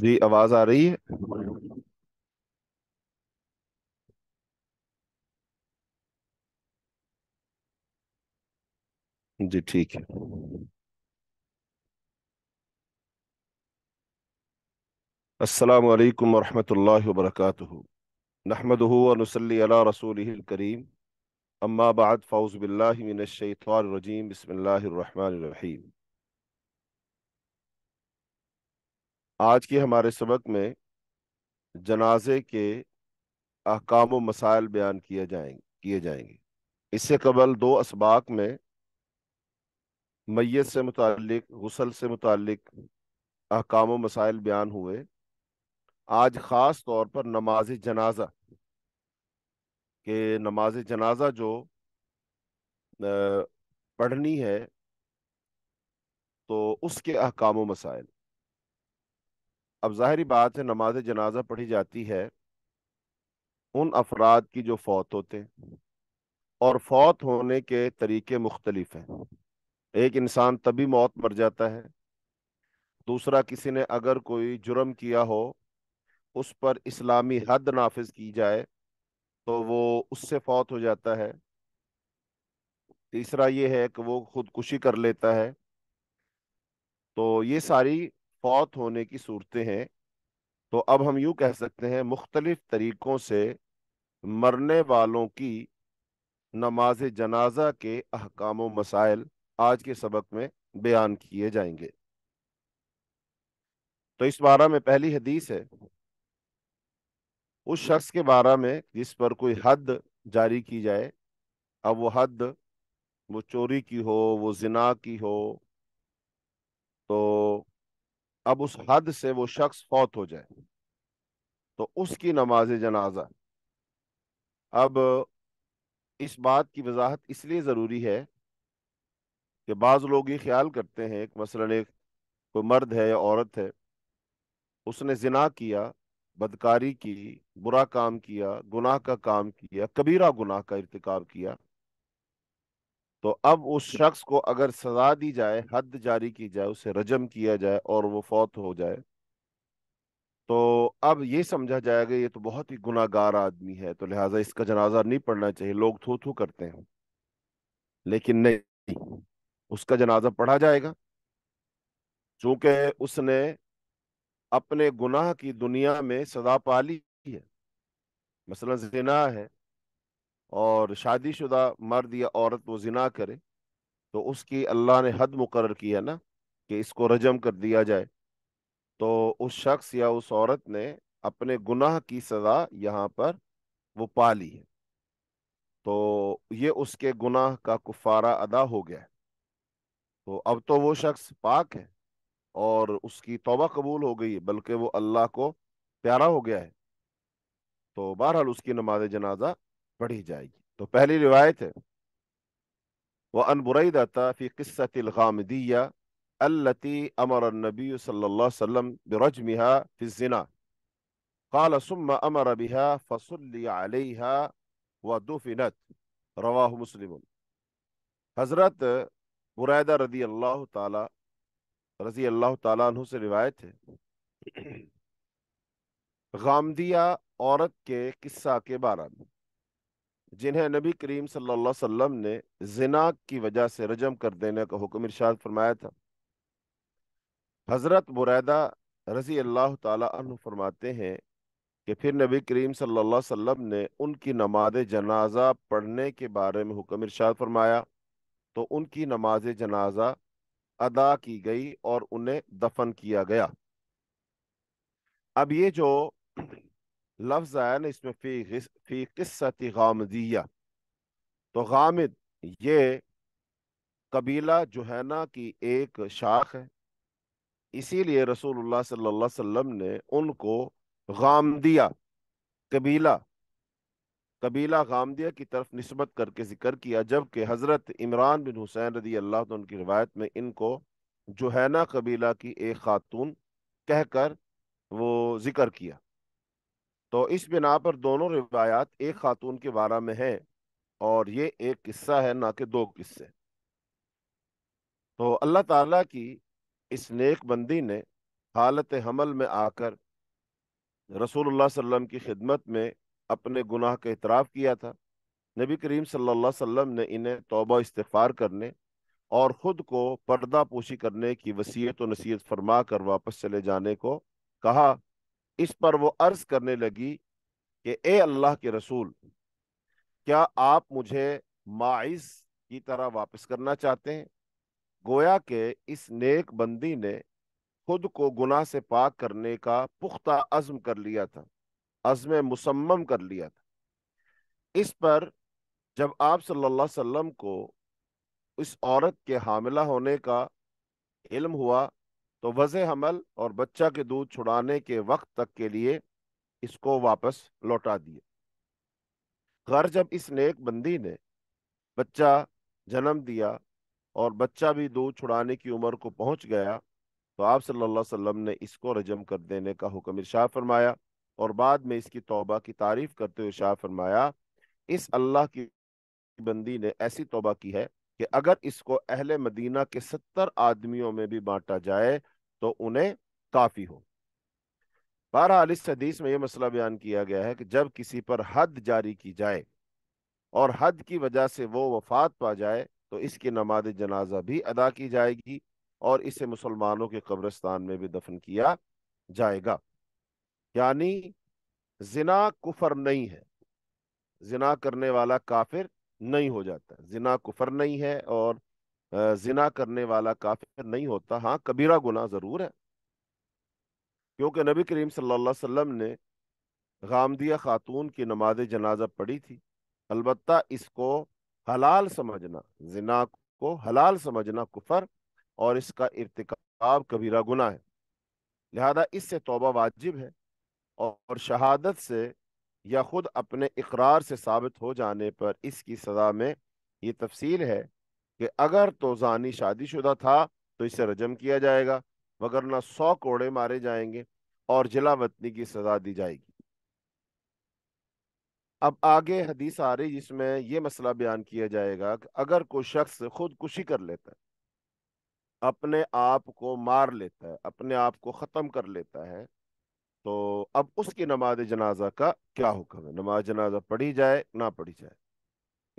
جی آواز آ رہی ہے جی ٹھیک ہے السلام علیکم ورحمۃ اللہ وبرکاتہ نحمد صلی علی رسول الکریم اما بعد الم باللہ من الشیطان الرجیم بسم اللہ الرحمن الرحیم آج کے ہمارے سبق میں جنازے کے احکام و مسائل بیان کیے جائیں کیے جائیں گے اس سے قبل دو اسباق میں میت سے متعلق غسل سے متعلق احکام و مسائل بیان ہوئے آج خاص طور پر نماز جنازہ کہ نماز جنازہ جو پڑھنی ہے تو اس کے احکام و مسائل اب ظاہری بات ہے نماز جنازہ پڑھی جاتی ہے ان افراد کی جو فوت ہوتے اور فوت ہونے کے طریقے مختلف ہیں ایک انسان تبھی موت مر جاتا ہے دوسرا کسی نے اگر کوئی جرم کیا ہو اس پر اسلامی حد نافذ کی جائے تو وہ اس سے فوت ہو جاتا ہے تیسرا یہ ہے کہ وہ خودکشی کر لیتا ہے تو یہ ساری فوت ہونے کی صورتیں ہیں تو اب ہم یوں کہہ سکتے ہیں مختلف طریقوں سے مرنے والوں کی نماز جنازہ کے احکام و مسائل آج کے سبق میں بیان کیے جائیں گے تو اس بارہ میں پہلی حدیث ہے اس شخص کے بارہ میں جس پر کوئی حد جاری کی جائے اب وہ حد وہ چوری کی ہو وہ زنا کی ہو تو اب اس حد سے وہ شخص فوت ہو جائے تو اس کی نماز جنازہ اب اس بات کی وضاحت اس لیے ضروری ہے کہ بعض لوگ یہ خیال کرتے ہیں کہ مثلاً ایک کوئی مرد ہے یا عورت ہے اس نے زنا کیا بدکاری کی برا کام کیا گناہ کا کام کیا کبیرہ گناہ کا ارتکاب کیا تو اب اس شخص کو اگر سزا دی جائے حد جاری کی جائے اسے رجم کیا جائے اور وہ فوت ہو جائے تو اب یہ سمجھا جائے گا یہ تو بہت ہی گناہ گار آدمی ہے تو لہٰذا اس کا جنازہ نہیں پڑھنا چاہیے لوگ تھو تھو کرتے ہیں لیکن نہیں اس کا جنازہ پڑھا جائے گا چونکہ اس نے اپنے گناہ کی دنیا میں سزا پالی ہے مثلا زنا ہے اور شادی شدہ مرد یا عورت وہ زنا کرے تو اس کی اللہ نے حد مقرر کیا ہے نا کہ اس کو رجم کر دیا جائے تو اس شخص یا اس عورت نے اپنے گناہ کی سزا یہاں پر وہ پا لی ہے تو یہ اس کے گناہ کا کفارہ ادا ہو گیا ہے تو اب تو وہ شخص پاک ہے اور اس کی توبہ قبول ہو گئی ہے بلکہ وہ اللہ کو پیارا ہو گیا ہے تو بہرحال اس کی نماز جنازہ پڑھی جائے گی تو پہلی روایت ہے وہ ان الغامدیہ التی امر النبی صلی اللہ وسلم کال سم امر اب علیہ ودفنت روا مسلم حضرت برعیدہ رضی اللہ تعالی رضی اللہ تعالیٰ عنہ سے روایت ہے غامدیہ عورت کے قصہ کے بارے میں جنہیں نبی کریم صلی اللہ علیہ وسلم نے زنا کی وجہ سے رجم کر دینے کا حکم ارشاد فرمایا تھا حضرت رضی اللہ تعالیٰ عنہ فرماتے ہیں کہ پھر نبی کریم صلی اللہ علیہ وسلم نے ان کی نماز جنازہ پڑھنے کے بارے میں حکم ارشاد فرمایا تو ان کی نماز جنازہ ادا کی گئی اور انہیں دفن کیا گیا اب یہ جو لفظ آیا نا اس میں فی قس فی قصی تو غامد یہ قبیلہ جوہینا کی ایک شاخ ہے اسی لیے رسول اللہ صلی اللہ علیہ وسلم نے ان کو غامدیہ قبیلہ قبیلہ غامدیہ کی طرف نسبت کر کے ذکر کیا جبکہ حضرت عمران بن حسین رضی اللہ عنہ کی روایت میں ان کو جوہینا قبیلہ کی ایک خاتون کہہ کر وہ ذکر کیا تو اس بنا پر دونوں روایات ایک خاتون کے بارہ میں ہیں اور یہ ایک قصہ ہے نہ کہ دو قصے تو اللہ تعالیٰ کی اس نیک بندی نے حالت حمل میں آ کر رسول اللہ صلی اللہ علیہ وسلم کی خدمت میں اپنے گناہ کا اعتراف کیا تھا نبی کریم صلی اللہ علیہ وسلم نے انہیں توبہ استغفار کرنے اور خود کو پردہ پوشی کرنے کی وصیت و نصیحت فرما کر واپس چلے جانے کو کہا اس پر وہ عرض کرنے لگی کہ اے اللہ کے رسول کیا آپ مجھے ماعز کی طرح واپس کرنا چاہتے ہیں گویا کہ اس نیک بندی نے خود کو گناہ سے پاک کرنے کا پختہ عزم کر لیا تھا عزم مسمم کر لیا تھا اس پر جب آپ صلی اللہ علیہ وسلم کو اس عورت کے حاملہ ہونے کا علم ہوا تو وضع حمل اور بچہ کے دودھ چھڑانے کے وقت تک کے لیے اس کو واپس لوٹا دیے گھر جب اس نیک بندی نے بچہ جنم دیا اور بچہ بھی دودھ چھڑانے کی عمر کو پہنچ گیا تو آپ صلی اللہ علیہ وسلم نے اس کو رجم کر دینے کا حکم ارشاد فرمایا اور بعد میں اس کی توبہ کی تعریف کرتے ہوئے ارشاد فرمایا اس اللہ کی بندی نے ایسی توبہ کی ہے کہ اگر اس کو اہل مدینہ کے ستر آدمیوں میں بھی بانٹا جائے تو انہیں کافی ہو بہرحال اس حدیث میں یہ مسئلہ بیان کیا گیا ہے کہ جب کسی پر حد جاری کی جائے اور حد کی وجہ سے وہ وفات پا جائے تو اس کی نماز جنازہ بھی ادا کی جائے گی اور اسے مسلمانوں کے قبرستان میں بھی دفن کیا جائے گا یعنی زنا کفر نہیں ہے زنا کرنے والا کافر نہیں ہو جاتا زنا کفر نہیں ہے اور زنا کرنے والا کافر نہیں ہوتا ہاں کبیرہ گناہ ضرور ہے کیونکہ نبی کریم صلی اللہ علیہ وسلم نے غامدیہ خاتون کی نماز جنازہ پڑھی تھی البتہ اس کو حلال سمجھنا زنا کو حلال سمجھنا کفر اور اس کا ارتکاب کبیرہ گناہ ہے لہذا اس سے توبہ واجب ہے اور شہادت سے یا خود اپنے اقرار سے ثابت ہو جانے پر اس کی سزا میں یہ تفصیل ہے کہ اگر تو زانی شادی شدہ تھا تو اسے رجم کیا جائے گا نہ سو کوڑے مارے جائیں گے اور جلا وطنی کی سزا دی جائے گی اب آگے حدیث آ رہی جس میں یہ مسئلہ بیان کیا جائے گا کہ اگر کوئی شخص خود کشی کر لیتا ہے اپنے آپ کو مار لیتا ہے اپنے آپ کو ختم کر لیتا ہے تو اب اس کی نماز جنازہ کا کیا حکم ہے نماز جنازہ پڑھی جائے نہ پڑھی جائے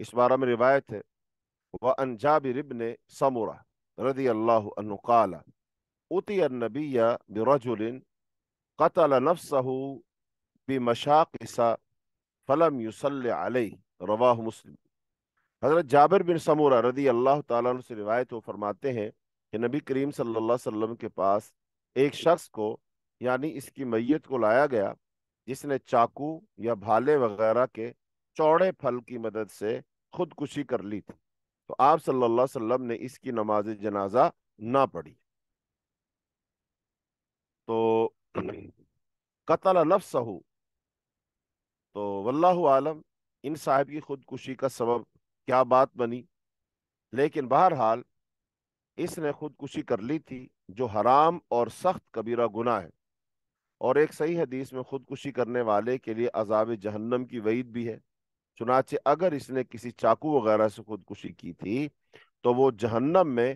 اس بارے میں روایت ہے سمرة رضي الله عنه اللہ أتي النبي برجل قتل نفسه مشاک فلم عليه رواہ مسلم حضرت جابر بن سمورا رضی اللہ تعالیٰ عنہ سے روایت وہ فرماتے ہیں کہ نبی کریم صلی اللہ علیہ وسلم کے پاس ایک شخص کو یعنی اس کی میت کو لایا گیا جس نے چاقو یا بھالے وغیرہ کے چوڑے پھل کی مدد سے خودکشی کر لی تھی تو آپ صلی اللہ علیہ وسلم نے اس کی نماز جنازہ نہ پڑھی تو لفظ ہو تو واللہ عالم ان صاحب کی خودکشی کا سبب کیا بات بنی لیکن بہرحال اس نے خودکشی کر لی تھی جو حرام اور سخت کبیرہ گناہ ہے اور ایک صحیح حدیث میں خودکشی کرنے والے کے لیے عذاب جہنم کی وعید بھی ہے چنانچہ اگر اس نے کسی چاقو وغیرہ سے خودکشی کی تھی تو وہ جہنم میں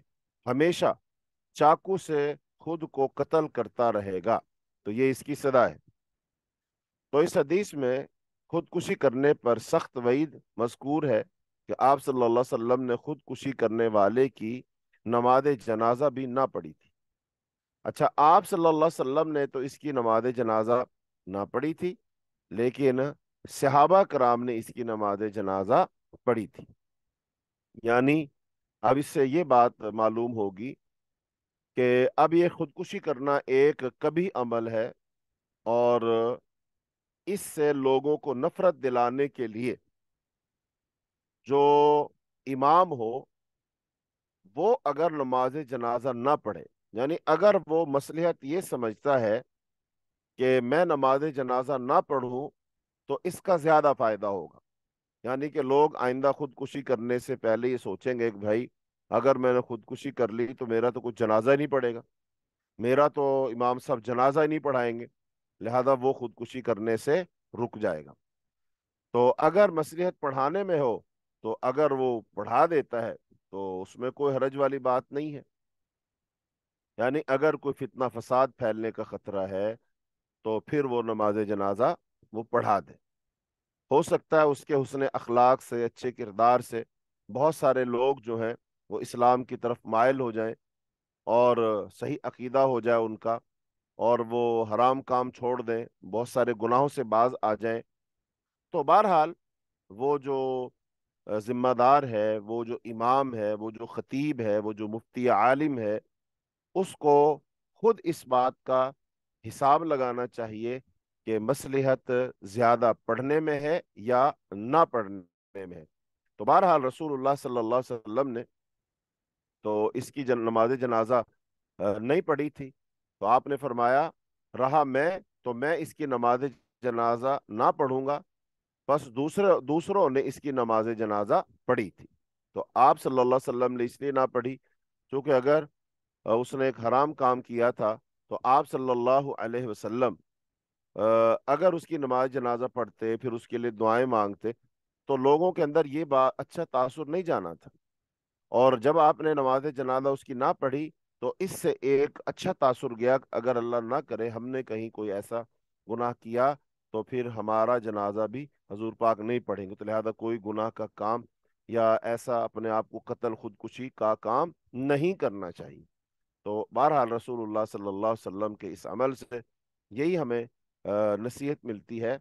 ہمیشہ چاقو سے خود کو قتل کرتا رہے گا تو یہ اس کی صدا ہے تو اس حدیث میں خودکشی کرنے پر سخت وعید مذکور ہے کہ آپ صلی اللہ علیہ وسلم نے خودکشی کرنے والے کی نماز جنازہ بھی نہ پڑھی تھی اچھا آپ صلی اللہ علیہ وسلم نے تو اس کی نماز جنازہ نہ پڑھی تھی لیکن صحابہ کرام نے اس کی نماز جنازہ پڑھی تھی یعنی اب اس سے یہ بات معلوم ہوگی کہ اب یہ خودکشی کرنا ایک کبھی عمل ہے اور اس سے لوگوں کو نفرت دلانے کے لیے جو امام ہو وہ اگر نماز جنازہ نہ پڑھے یعنی اگر وہ مصلحت یہ سمجھتا ہے کہ میں نماز جنازہ نہ پڑھوں تو اس کا زیادہ فائدہ ہوگا یعنی کہ لوگ آئندہ خودکشی کرنے سے پہلے یہ سوچیں گے کہ بھائی اگر میں نے خودکشی کر لی تو میرا تو کچھ جنازہ ہی نہیں پڑے گا میرا تو امام صاحب جنازہ ہی نہیں پڑھائیں گے لہذا وہ خودکشی کرنے سے رک جائے گا تو اگر مسلحت پڑھانے میں ہو تو اگر وہ پڑھا دیتا ہے تو اس میں کوئی حرج والی بات نہیں ہے یعنی اگر کوئی فتنہ فساد پھیلنے کا خطرہ ہے تو پھر وہ نماز جنازہ وہ پڑھا دے ہو سکتا ہے اس کے حسن اخلاق سے اچھے کردار سے بہت سارے لوگ جو ہیں وہ اسلام کی طرف مائل ہو جائیں اور صحیح عقیدہ ہو جائے ان کا اور وہ حرام کام چھوڑ دیں بہت سارے گناہوں سے باز آ جائیں تو بہرحال وہ جو ذمہ دار ہے وہ جو امام ہے وہ جو خطیب ہے وہ جو مفتی عالم ہے اس کو خود اس بات کا حساب لگانا چاہیے کہ مسلحت زیادہ پڑھنے میں ہے یا نہ پڑھنے میں ہے تو بہرحال رسول اللہ صلی اللہ علیہ وسلم نے تو اس کی نماز جنازہ نہیں پڑھی تھی تو آپ نے فرمایا رہا میں تو میں اس کی نماز جنازہ نہ پڑھوں گا بس دوسرے دوسروں نے اس کی نماز جنازہ پڑھی تھی تو آپ صلی اللہ علیہ وسلم نے اس لیے نہ پڑھی چونکہ اگر اس نے ایک حرام کام کیا تھا تو آپ صلی اللہ علیہ وسلم اگر اس کی نماز جنازہ پڑھتے پھر اس کے لیے دعائیں مانگتے تو لوگوں کے اندر یہ بات اچھا تاثر نہیں جانا تھا اور جب آپ نے نماز جنازہ اس کی نہ پڑھی تو اس سے ایک اچھا تاثر گیا اگر اللہ نہ کرے ہم نے کہیں کوئی ایسا گناہ کیا تو پھر ہمارا جنازہ بھی حضور پاک نہیں پڑھیں گے تو لہٰذا کوئی گناہ کا کام یا ایسا اپنے آپ کو قتل خودکشی کا کام نہیں کرنا چاہیے تو بہرحال رسول اللہ صلی اللہ علیہ وسلم کے اس عمل سے یہی ہمیں نصیحت ملتی ہے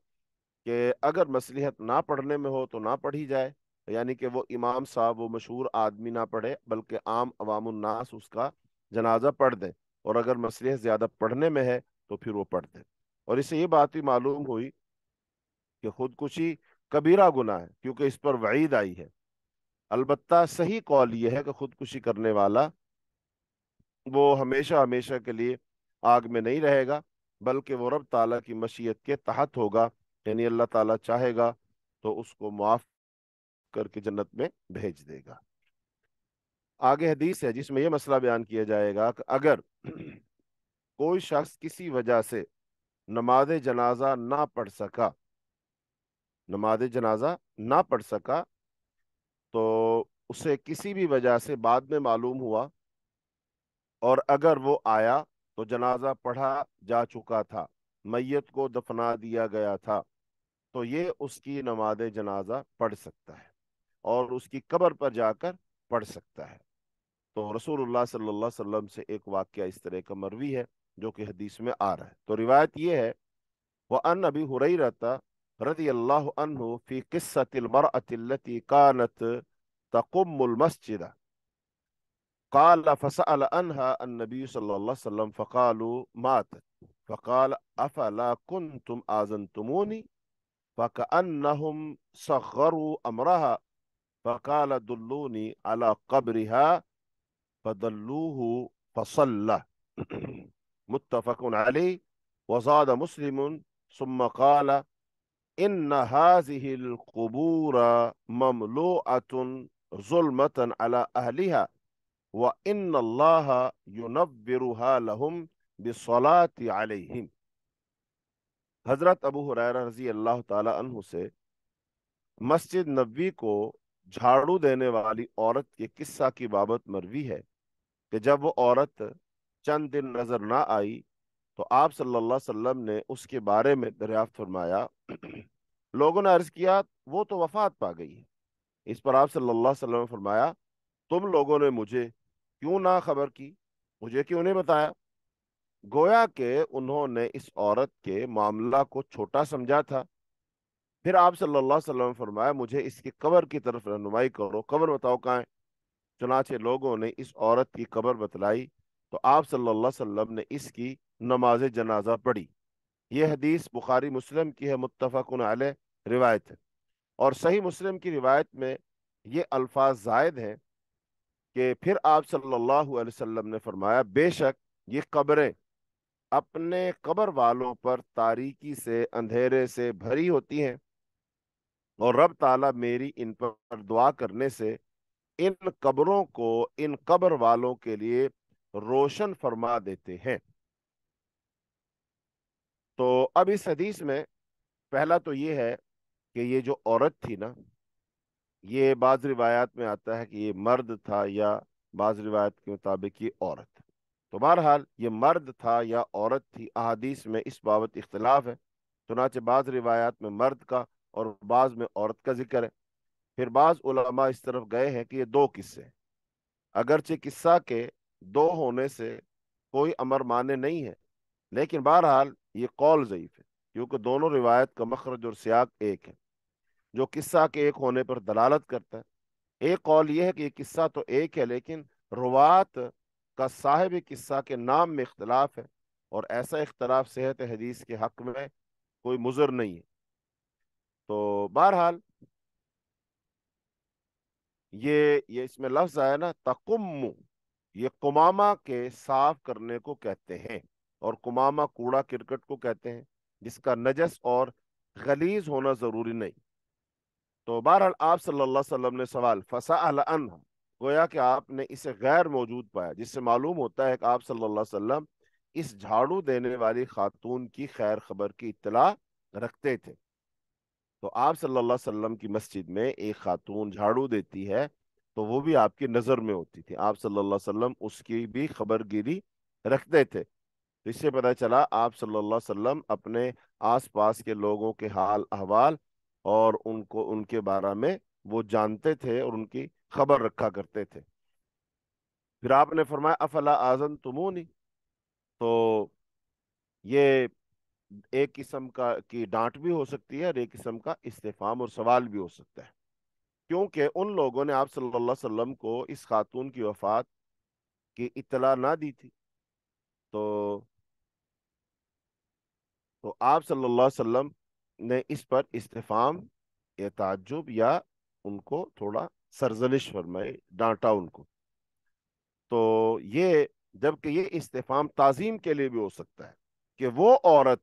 کہ اگر مسلحت نہ پڑھنے میں ہو تو نہ پڑھی جائے یعنی کہ وہ امام صاحب وہ مشہور آدمی نہ پڑھے بلکہ عام عوام الناس اس کا جنازہ پڑھ دیں اور اگر مسلحت زیادہ پڑھنے میں ہے تو پھر وہ پڑھ دیں اور اس سے یہ بات بھی معلوم ہوئی کہ خودکشی کبیرہ گناہ ہے کیونکہ اس پر وعید آئی ہے البتہ صحیح قول یہ ہے کہ خودکشی کرنے والا وہ ہمیشہ ہمیشہ کے لیے آگ میں نہیں رہے گا بلکہ وہ رب تعالیٰ کی مشیت کے تحت ہوگا یعنی اللہ تعالیٰ چاہے گا تو اس کو معاف کر کے جنت میں بھیج دے گا آگے حدیث ہے جس میں یہ مسئلہ بیان کیا جائے گا کہ اگر کوئی شخص کسی وجہ سے نماز جنازہ نہ پڑھ سکا نماز جنازہ نہ پڑھ سکا تو اسے کسی بھی وجہ سے بعد میں معلوم ہوا اور اگر وہ آیا تو جنازہ پڑھا جا چکا تھا میت کو دفنا دیا گیا تھا تو یہ اس کی نماز جنازہ پڑھ سکتا ہے اور اس کی قبر پر جا کر پڑھ سکتا ہے تو رسول اللہ صلی اللہ علیہ وسلم سے ایک واقعہ اس طرح کا مروی ہے جو کہ حدیث میں آ رہا ہے تو روایت یہ ہے وہ ان ابھی ہو رہی رہتا ردی اللہ المرأة التي کانت تقم المسجدہ قال فسأل عنها النبي صلى الله عليه وسلم فقالوا ماتت فقال أفلا كنتم آذنتموني فكأنهم صغروا أمرها فقال دلوني على قبرها فدلوه فصلى متفق عليه وزاد مسلم ثم قال إن هذه القبور مملوءة ظلمة على أهلها وَإِنَّ اللَّهَ لَهُمْ عَلَيْهِمْ حضرت ابو حریرہ رضی اللہ تعالیٰ مسجد نبی کو جھاڑو دینے والی عورت کے قصہ کی بابت مروی ہے کہ جب وہ عورت چند دن نظر نہ آئی تو آپ صلی اللہ علیہ وسلم نے اس کے بارے میں دریافت فرمایا لوگوں نے عرض کیا وہ تو وفات پا گئی ہے اس پر آپ صلی اللہ علیہ وسلم نے فرمایا تم لوگوں نے مجھے کیوں نہ خبر کی مجھے کیوں نہیں بتایا گویا کہ انہوں نے اس عورت کے معاملہ کو چھوٹا سمجھا تھا پھر آپ صلی اللہ علیہ وسلم نے فرمایا مجھے اس کی قبر کی طرف رہنمائی کرو قبر بتاؤ کہاں چنانچہ لوگوں نے اس عورت کی قبر بتلائی تو آپ صلی اللہ علیہ وسلم نے اس کی نماز جنازہ پڑھی یہ حدیث بخاری مسلم کی ہے متفق علیہ روایت ہے اور صحیح مسلم کی روایت میں یہ الفاظ زائد ہیں کہ پھر آپ صلی اللہ علیہ وسلم نے فرمایا بے شک یہ قبریں اپنے قبر والوں پر تاریکی سے اندھیرے سے بھری ہوتی ہیں اور رب تعالیٰ میری ان پر دعا کرنے سے ان قبروں کو ان قبر والوں کے لیے روشن فرما دیتے ہیں تو اب اس حدیث میں پہلا تو یہ ہے کہ یہ جو عورت تھی نا یہ بعض روایات میں آتا ہے کہ یہ مرد تھا یا بعض روایت کے مطابق یہ عورت تو بہرحال یہ مرد تھا یا عورت تھی احادیث میں اس بابت اختلاف ہے چنانچہ بعض روایات میں مرد کا اور بعض میں عورت کا ذکر ہے پھر بعض علماء اس طرف گئے ہیں کہ یہ دو قصے ہیں اگرچہ قصہ کے دو ہونے سے کوئی امر مانے نہیں ہے لیکن بہرحال یہ قول ضعیف ہے کیونکہ دونوں روایت کا مخرج اور سیاق ایک ہے جو قصہ کے ایک ہونے پر دلالت کرتا ہے ایک قول یہ ہے کہ یہ قصہ تو ایک ہے لیکن روات کا صاحب قصہ کے نام میں اختلاف ہے اور ایسا اختلاف صحت حدیث کے حق میں کوئی مضر نہیں ہے تو بہرحال یہ یہ اس میں لفظ آیا نا تکم یہ کماما کے صاف کرنے کو کہتے ہیں اور کماما کوڑا کرکٹ کو کہتے ہیں جس کا نجس اور غلیز ہونا ضروری نہیں تو بارحال آپ صلی اللہ علیہ وسلم نے سوال گویا کہ کہ آپ آپ نے اسے غیر موجود پایا جس سے معلوم ہوتا ہے صلی اللہ علیہ وسلم اس جھاڑو دینے والی خاتون کی خیر خبر کی اطلاع رکھتے تھے تو آپ صلی اللہ علیہ وسلم کی مسجد میں ایک خاتون جھاڑو دیتی ہے تو وہ بھی آپ کی نظر میں ہوتی تھی آپ صلی اللہ علیہ وسلم اس کی بھی خبر گیری رکھتے تھے اس سے پتہ چلا آپ صلی اللہ علیہ وسلم اپنے آس پاس کے لوگوں کے حال احوال اور ان کو ان کے بارے میں وہ جانتے تھے اور ان کی خبر رکھا کرتے تھے پھر آپ نے فرمایا افلا آزن تمونی تو یہ ایک قسم کا کی ڈانٹ بھی ہو سکتی ہے اور ایک قسم کا استفام اور سوال بھی ہو سکتا ہے کیونکہ ان لوگوں نے آپ صلی اللہ علیہ وسلم کو اس خاتون کی وفات کی اطلاع نہ دی تھی تو تو آپ صلی اللہ علیہ وسلم نے اس پر استفام یا تعجب یا ان کو تھوڑا سرزلش فرمائی ڈانٹا ان کو تو یہ جبکہ یہ استفام تعظیم کے لیے بھی ہو سکتا ہے کہ وہ عورت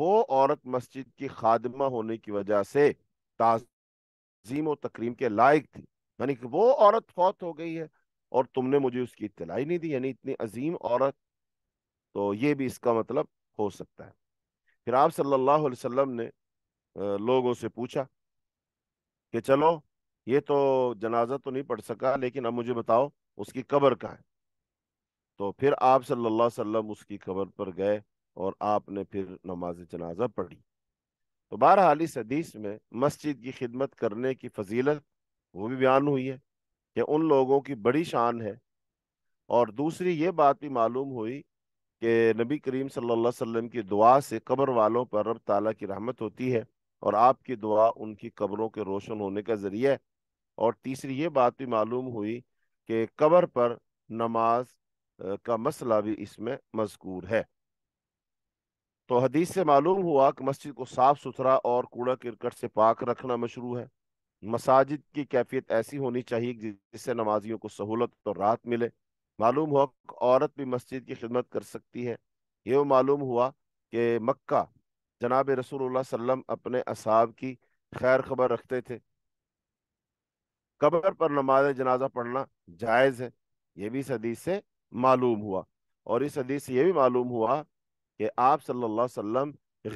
وہ عورت مسجد کی خادمہ ہونے کی وجہ سے تعظیم و تقریم کے لائق تھی یعنی کہ وہ عورت فوت ہو گئی ہے اور تم نے مجھے اس کی اطلاعی نہیں دی یعنی اتنی عظیم عورت تو یہ بھی اس کا مطلب ہو سکتا ہے پھر آپ صلی اللہ علیہ وسلم نے لوگوں سے پوچھا کہ چلو یہ تو جنازہ تو نہیں پڑھ سکا لیکن اب مجھے بتاؤ اس کی قبر کا ہے تو پھر آپ صلی اللہ علیہ وسلم اس کی قبر پر گئے اور آپ نے پھر نماز جنازہ پڑھی تو بہرحال اس حدیث میں مسجد کی خدمت کرنے کی فضیلت وہ بھی بیان ہوئی ہے کہ ان لوگوں کی بڑی شان ہے اور دوسری یہ بات بھی معلوم ہوئی کہ نبی کریم صلی اللہ علیہ وسلم کی دعا سے قبر والوں پر رب تعالیٰ کی رحمت ہوتی ہے اور آپ کی دعا ان کی قبروں کے روشن ہونے کا ذریعہ ہے اور تیسری یہ بات بھی معلوم ہوئی کہ قبر پر نماز کا مسئلہ بھی اس میں مذکور ہے تو حدیث سے معلوم ہوا کہ مسجد کو صاف ستھرا اور کوڑا کرکٹ سے پاک رکھنا مشروع ہے مساجد کی کیفیت ایسی ہونی چاہیے جس سے نمازیوں کو سہولت اور راحت ملے معلوم ہوا عورت بھی مسجد کی خدمت کر سکتی ہے یہ معلوم ہوا کہ مکہ جناب رسول اللہ صلی اللہ علیہ وسلم اپنے اصحاب کی خیر خبر رکھتے تھے قبر پر نماز جنازہ پڑھنا جائز ہے یہ بھی اس حدیث سے معلوم ہوا اور اس حدیث سے یہ بھی معلوم ہوا کہ آپ صلی اللہ علیہ وسلم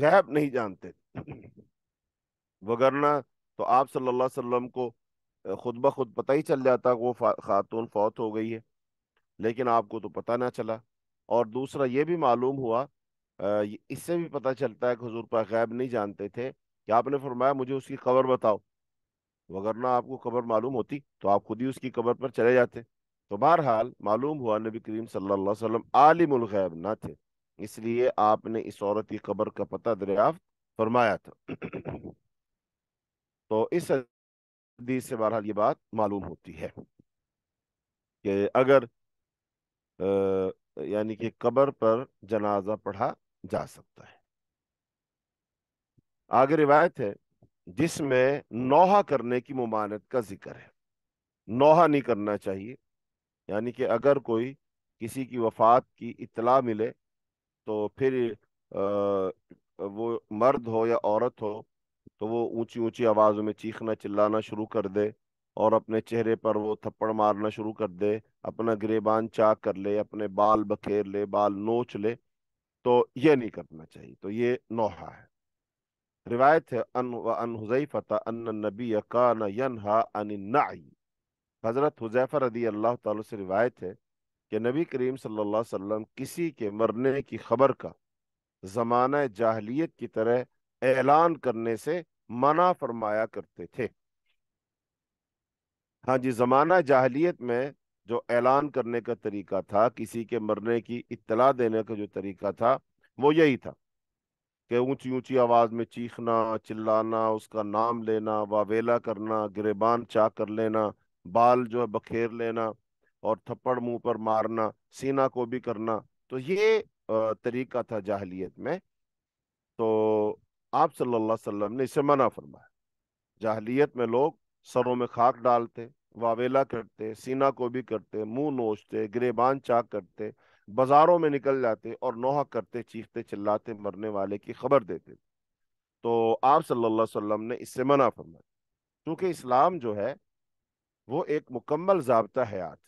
غیب نہیں جانتے وگرنہ تو آپ صلی اللہ علیہ وسلم کو خود بخود پتہ ہی چل جاتا کہ وہ خاتون فوت ہو گئی ہے لیکن آپ کو تو پتہ نہ چلا اور دوسرا یہ بھی معلوم ہوا اس سے بھی پتہ چلتا ہے کہ حضور غیب نہیں جانتے تھے کہ آپ نے فرمایا مجھے اس کی قبر بتاؤ وغیرہ آپ کو قبر معلوم ہوتی تو آپ خود ہی اس کی قبر پر چلے جاتے تو بہرحال معلوم ہوا نبی کریم صلی اللہ علیہ وسلم عالم الغیب نہ تھے اس لیے آپ نے اس عورت کی قبر کا پتہ دریافت فرمایا تھا تو اس حدیث سے بہرحال یہ بات معلوم ہوتی ہے کہ اگر یعنی کہ قبر پر جنازہ پڑھا جا سکتا ہے آگے روایت ہے جس میں نوحہ کرنے کی ممانت کا ذکر ہے نوحہ نہیں کرنا چاہیے یعنی کہ اگر کوئی کسی کی وفات کی اطلاع ملے تو پھر وہ مرد ہو یا عورت ہو تو وہ اونچی اونچی آوازوں میں چیخنا چلانا شروع کر دے اور اپنے چہرے پر وہ تھپڑ مارنا شروع کر دے اپنا گریبان چاک کر لے اپنے بال بکھیر لے بال نوچ لے تو یہ نہیں کرنا چاہیے تو یہ نوحہ ہے روایت ہے ان ان ان و کان النعی حضرت رضی اللہ تعالیٰ سے روایت ہے کہ نبی کریم صلی اللہ علیہ وسلم کسی کے مرنے کی خبر کا زمانہ جاہلیت کی طرح اعلان کرنے سے منع فرمایا کرتے تھے ہاں جی زمانہ جاہلیت میں جو اعلان کرنے کا طریقہ تھا کسی کے مرنے کی اطلاع دینے کا جو طریقہ تھا وہ یہی تھا کہ اونچی اونچی آواز میں چیخنا چلانا اس کا نام لینا واویلا کرنا گریبان چا کر لینا بال جو ہے بکھیر لینا اور تھپڑ منہ پر مارنا سینہ کو بھی کرنا تو یہ طریقہ تھا جاہلیت میں تو آپ صلی اللہ علیہ وسلم نے اسے منع فرمایا جاہلیت میں لوگ سروں میں خاک ڈالتے واویلا کرتے سینا بھی کرتے منہ نوچتے گرے بان چاک کرتے بازاروں میں نکل جاتے اور نوحہ کرتے چیختے چلاتے مرنے والے کی خبر دیتے تو آپ صلی اللہ علیہ وسلم نے اس سے منع فرمایا کیونکہ اسلام جو ہے وہ ایک مکمل ضابطہ حیات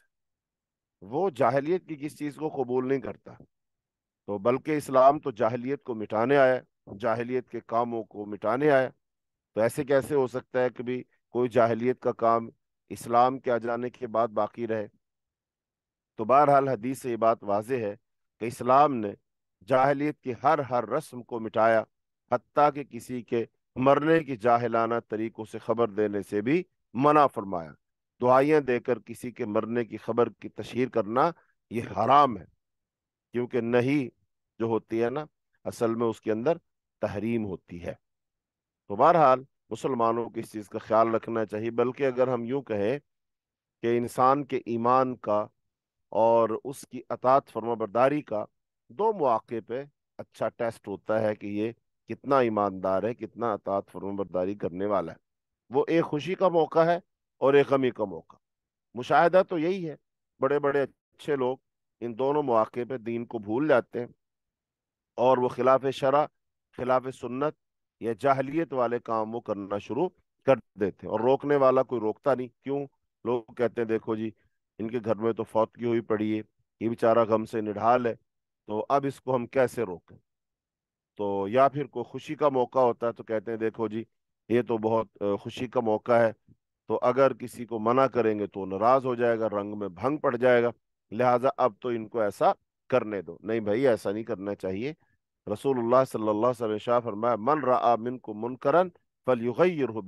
وہ جاہلیت کی کس چیز کو قبول نہیں کرتا تو بلکہ اسلام تو جاہلیت کو مٹانے آیا جاہلیت کے کاموں کو مٹانے آیا تو ایسے کیسے ہو سکتا ہے کہ بھی کوئی جاہلیت کا کام اسلام کے آ جانے کے بعد باقی رہے تو بہرحال حدیث سے یہ بات واضح ہے کہ اسلام نے جاہلیت کی ہر ہر رسم کو مٹایا حتیٰ کہ کسی کے مرنے کی جاہلانہ طریقوں سے خبر دینے سے بھی منع فرمایا دعائیاں دے کر کسی کے مرنے کی خبر کی تشہیر کرنا یہ حرام ہے کیونکہ نہیں جو ہوتی ہے نا اصل میں اس کے اندر تحریم ہوتی ہے تو بہرحال مسلمانوں کو اس چیز کا خیال رکھنا چاہیے بلکہ اگر ہم یوں کہیں کہ انسان کے ایمان کا اور اس کی اطاعت فرما برداری کا دو مواقع پہ اچھا ٹیسٹ ہوتا ہے کہ یہ کتنا ایماندار ہے کتنا اطاط فرما برداری کرنے والا ہے وہ ایک خوشی کا موقع ہے اور ایک غمی کا موقع مشاہدہ تو یہی ہے بڑے بڑے اچھے لوگ ان دونوں مواقع پہ دین کو بھول جاتے ہیں اور وہ خلاف شرع خلاف سنت یا جاہلیت والے کام وہ کرنا شروع کر دیتے اور روکنے والا کوئی روکتا نہیں کیوں لوگ کہتے ہیں دیکھو جی ان کے گھر میں تو فوت کی ہوئی پڑی ہے یہ بیچارہ غم سے نڈھال ہے تو اب اس کو ہم کیسے روکیں تو یا پھر کوئی خوشی کا موقع ہوتا ہے تو کہتے ہیں دیکھو جی یہ تو بہت خوشی کا موقع ہے تو اگر کسی کو منع کریں گے تو ناراض ہو جائے گا رنگ میں بھنگ پڑ جائے گا لہٰذا اب تو ان کو ایسا کرنے دو نہیں بھائی ایسا نہیں کرنا چاہیے رسول اللہ صلی اللہ وسلم شاہ فرمایا من را من کو من کرن یغیر ہو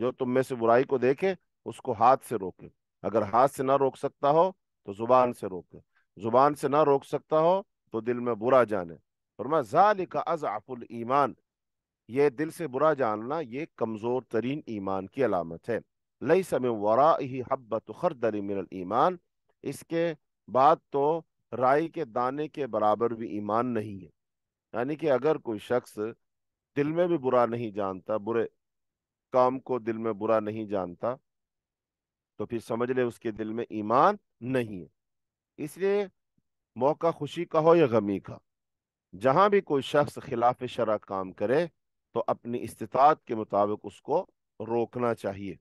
جو تم میں سے برائی کو دیکھے اس کو ہاتھ سے روکے اگر ہاتھ سے نہ روک سکتا ہو تو زبان سے روکے زبان سے نہ روک سکتا ہو تو دل میں برا جانے فرمایا ذالک ظال کا یہ دل سے برا جاننا یہ کمزور ترین ایمان کی علامت ہے لئی سم ورا ہی حبت تخردری من المان اس کے بعد تو رائی کے دانے کے برابر بھی ایمان نہیں ہے یعنی کہ اگر کوئی شخص دل میں بھی برا نہیں جانتا برے کام کو دل میں برا نہیں جانتا تو پھر سمجھ لے اس کے دل میں ایمان نہیں ہے اس لیے موقع خوشی کا ہو یا غمی کا جہاں بھی کوئی شخص خلاف شرع کام کرے تو اپنی استطاعت کے مطابق اس کو روکنا چاہیے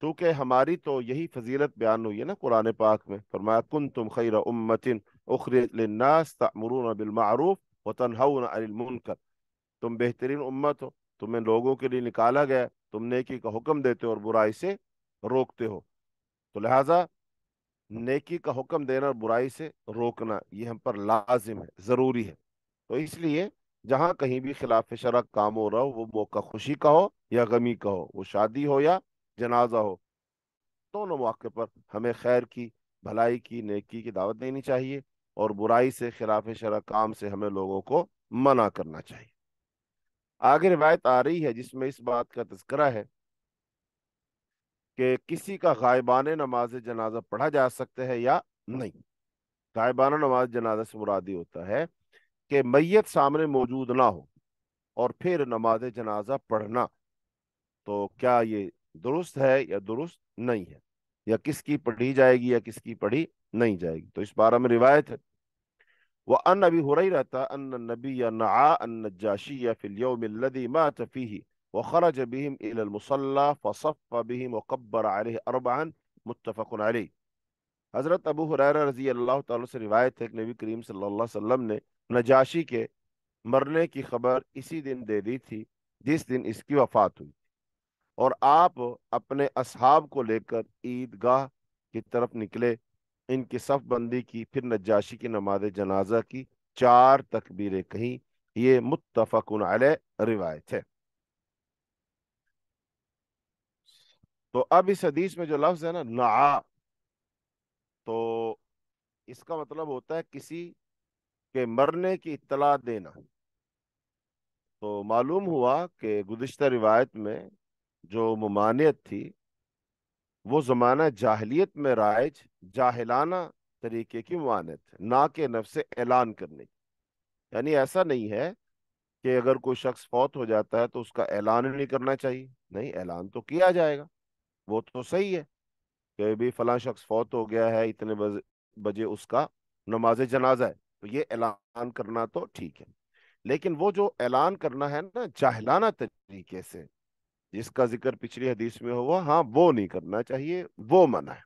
کیونکہ ہماری تو یہی فضیلت بیان ہوئی ہے نا قرآن پاک میں فرمایا کن تم خیر امتن اخرت للناس تعمرون بالمعروف وتنہون عن المنکر کر تم بہترین امت ہو تمہیں لوگوں کے لیے نکالا گیا تم نیکی کا حکم دیتے ہو اور برائی سے روکتے ہو تو لہٰذا نیکی کا حکم دینا اور برائی سے روکنا یہ ہم پر لازم ہے ضروری ہے تو اس لیے جہاں کہیں بھی خلاف شرع کام ہو رہا ہو وہ موقع خوشی کا ہو یا غمی کا ہو وہ شادی ہو یا جنازہ ہو دونوں مواقع پر ہمیں خیر کی بھلائی کی نیکی کی دعوت دینی چاہیے اور برائی سے خلاف شرع کام سے ہمیں لوگوں کو منع کرنا چاہیے آگے روایت آ رہی ہے جس میں اس بات کا تذکرہ ہے کہ کسی کا غائبان نماز جنازہ پڑھا جا سکتا ہے یا نہیں غائبان نماز جنازہ سے مرادی ہوتا ہے کہ میت سامنے موجود نہ ہو اور پھر نماز جنازہ پڑھنا تو کیا یہ درست ہے یا درست نہیں ہے یا کس کی پڑھی جائے گی یا کس کی پڑھی نہیں جائے گی تو اس بارہ میں روایت ہے وہ ان ابھی ہو رہی رہتا ان نبی نعا النجاشی فی اليوم الذي مات فيه وخرج بهم الى المصلى فصف بهم وكبر عليه اربعا متفق علیہ حضرت ابو حریرہ رضی اللہ تعالی سے روایت ہے کہ نبی کریم صلی اللہ علیہ وسلم نے نجاشی کے مرنے کی خبر اسی دن دے دی تھی جس دن اس کی وفات ہوئی اور آپ اپنے اصحاب کو لے کر عید گاہ کی طرف نکلے ان کی صف بندی کی پھر نجاشی کی نماز جنازہ کی چار تکبیریں کہیں یہ متفق علیہ روایت ہے تو اب اس حدیث میں جو لفظ ہے نا نعا تو اس کا مطلب ہوتا ہے کسی کے مرنے کی اطلاع دینا تو معلوم ہوا کہ گزشتہ روایت میں جو ممانعت تھی وہ زمانہ جاہلیت میں رائج جاہلانہ طریقے کی ممانعت نہ کہ نفس اعلان کرنے یعنی ایسا نہیں ہے کہ اگر کوئی شخص فوت ہو جاتا ہے تو اس کا اعلان نہیں کرنا چاہیے نہیں اعلان تو کیا جائے گا وہ تو صحیح ہے کہ بھی فلاں شخص فوت ہو گیا ہے اتنے بجے اس کا نماز جنازہ ہے تو یہ اعلان کرنا تو ٹھیک ہے لیکن وہ جو اعلان کرنا ہے نا جاہلانہ طریقے سے جس کا ذکر پچھلی حدیث میں ہوا ہاں وہ نہیں کرنا چاہیے وہ منع ہے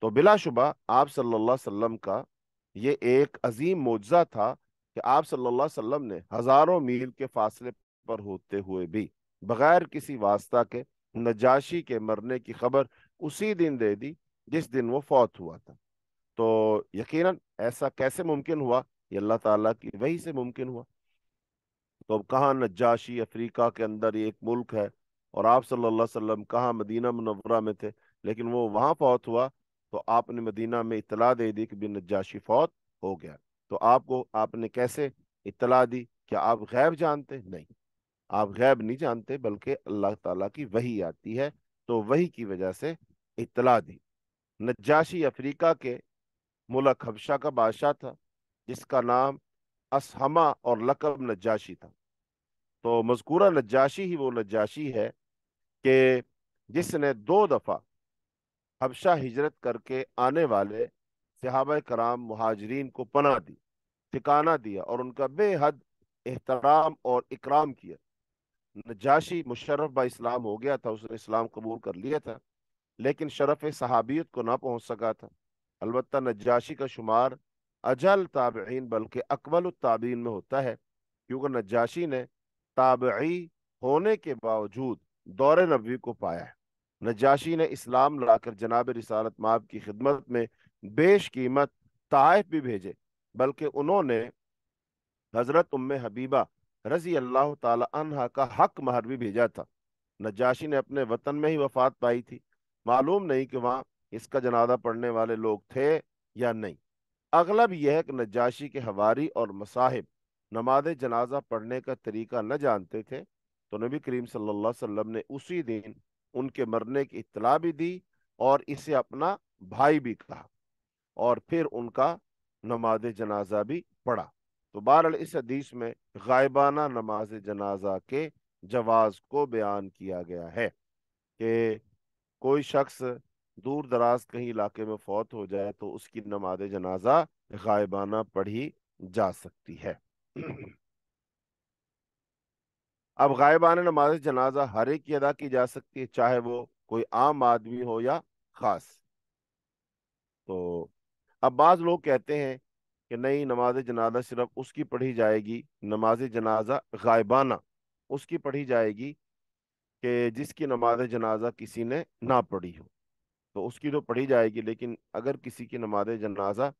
تو بلا شبہ آپ صلی اللہ علیہ وسلم کا یہ ایک عظیم معجزہ تھا کہ آپ صلی اللہ علیہ وسلم نے ہزاروں میل کے فاصلے پر ہوتے ہوئے بھی بغیر کسی واسطہ کے نجاشی کے مرنے کی خبر اسی دن دے دی جس دن وہ فوت ہوا تھا تو یقیناً ایسا کیسے ممکن ہوا یہ اللہ تعالیٰ کی وہی سے ممکن ہوا تو اب کہاں نجاشی افریقہ کے اندر ایک ملک ہے اور آپ صلی اللہ علیہ وسلم کہاں مدینہ منورہ میں تھے لیکن وہ وہاں فوت ہوا تو آپ نے مدینہ میں اطلاع دے دی کہ بن نجاشی فوت ہو گیا تو آپ کو آپ نے کیسے اطلاع دی کیا آپ غیب جانتے نہیں آپ غیب نہیں جانتے بلکہ اللہ تعالیٰ کی وہی آتی ہے تو وہی کی وجہ سے اطلاع دی نجاشی افریقہ کے ملک حبشہ کا بادشاہ تھا جس کا نام اسحما اور لقب نجاشی تھا تو مذکورہ لجاشی ہی وہ لجاشی ہے کہ جس نے دو دفعہ حبشہ ہجرت کر کے آنے والے صحابہ کرام مہاجرین کو پناہ دی ٹھکانہ دیا اور ان کا بے حد احترام اور اکرام کیا نجاشی مشرف با اسلام ہو گیا تھا اس نے اسلام قبول کر لیا تھا لیکن شرف صحابیت کو نہ پہنچ سکا تھا البتہ نجاشی کا شمار اجل تابعین بلکہ اکمل التابعین میں ہوتا ہے کیونکہ نجاشی نے تابعی ہونے کے باوجود دور نبوی کو پایا ہے نجاشی نے اسلام لڑا کر جناب رسالت ماب کی خدمت میں بیش قیمت طائف بھی بھیجے بلکہ انہوں نے حضرت ام حبیبہ رضی اللہ تعالی عنہ کا حق مہر بھی بھیجا تھا نجاشی نے اپنے وطن میں ہی وفات پائی تھی معلوم نہیں کہ وہاں اس کا جنازہ پڑھنے والے لوگ تھے یا نہیں اغلب یہ ہے کہ نجاشی کے ہواری اور مصاحب نماز جنازہ پڑھنے کا طریقہ نہ جانتے تھے تو نبی کریم صلی اللہ علیہ وسلم نے اسی دن ان کے مرنے کی اطلاع بھی دی اور اسے اپنا بھائی بھی کہا اور پھر ان کا نماز جنازہ بھی پڑھا تو اس حدیث میں غائبانہ نماز جنازہ کے جواز کو بیان کیا گیا ہے کہ کوئی شخص دور دراز کہیں علاقے میں فوت ہو جائے تو اس کی نماز جنازہ غائبانہ پڑھی جا سکتی ہے اب غائبان نماز جنازہ ہر ایک کی ادا کی جا سکتی ہے چاہے وہ کوئی عام آدمی ہو یا خاص تو اب بعض لوگ کہتے ہیں کہ نہیں نماز جنازہ صرف اس کی پڑھی جائے گی نماز جنازہ غائبانہ اس کی پڑھی جائے گی کہ جس کی نماز جنازہ کسی نے نہ پڑھی ہو تو اس کی تو پڑھی جائے گی لیکن اگر کسی کی نماز جنازہ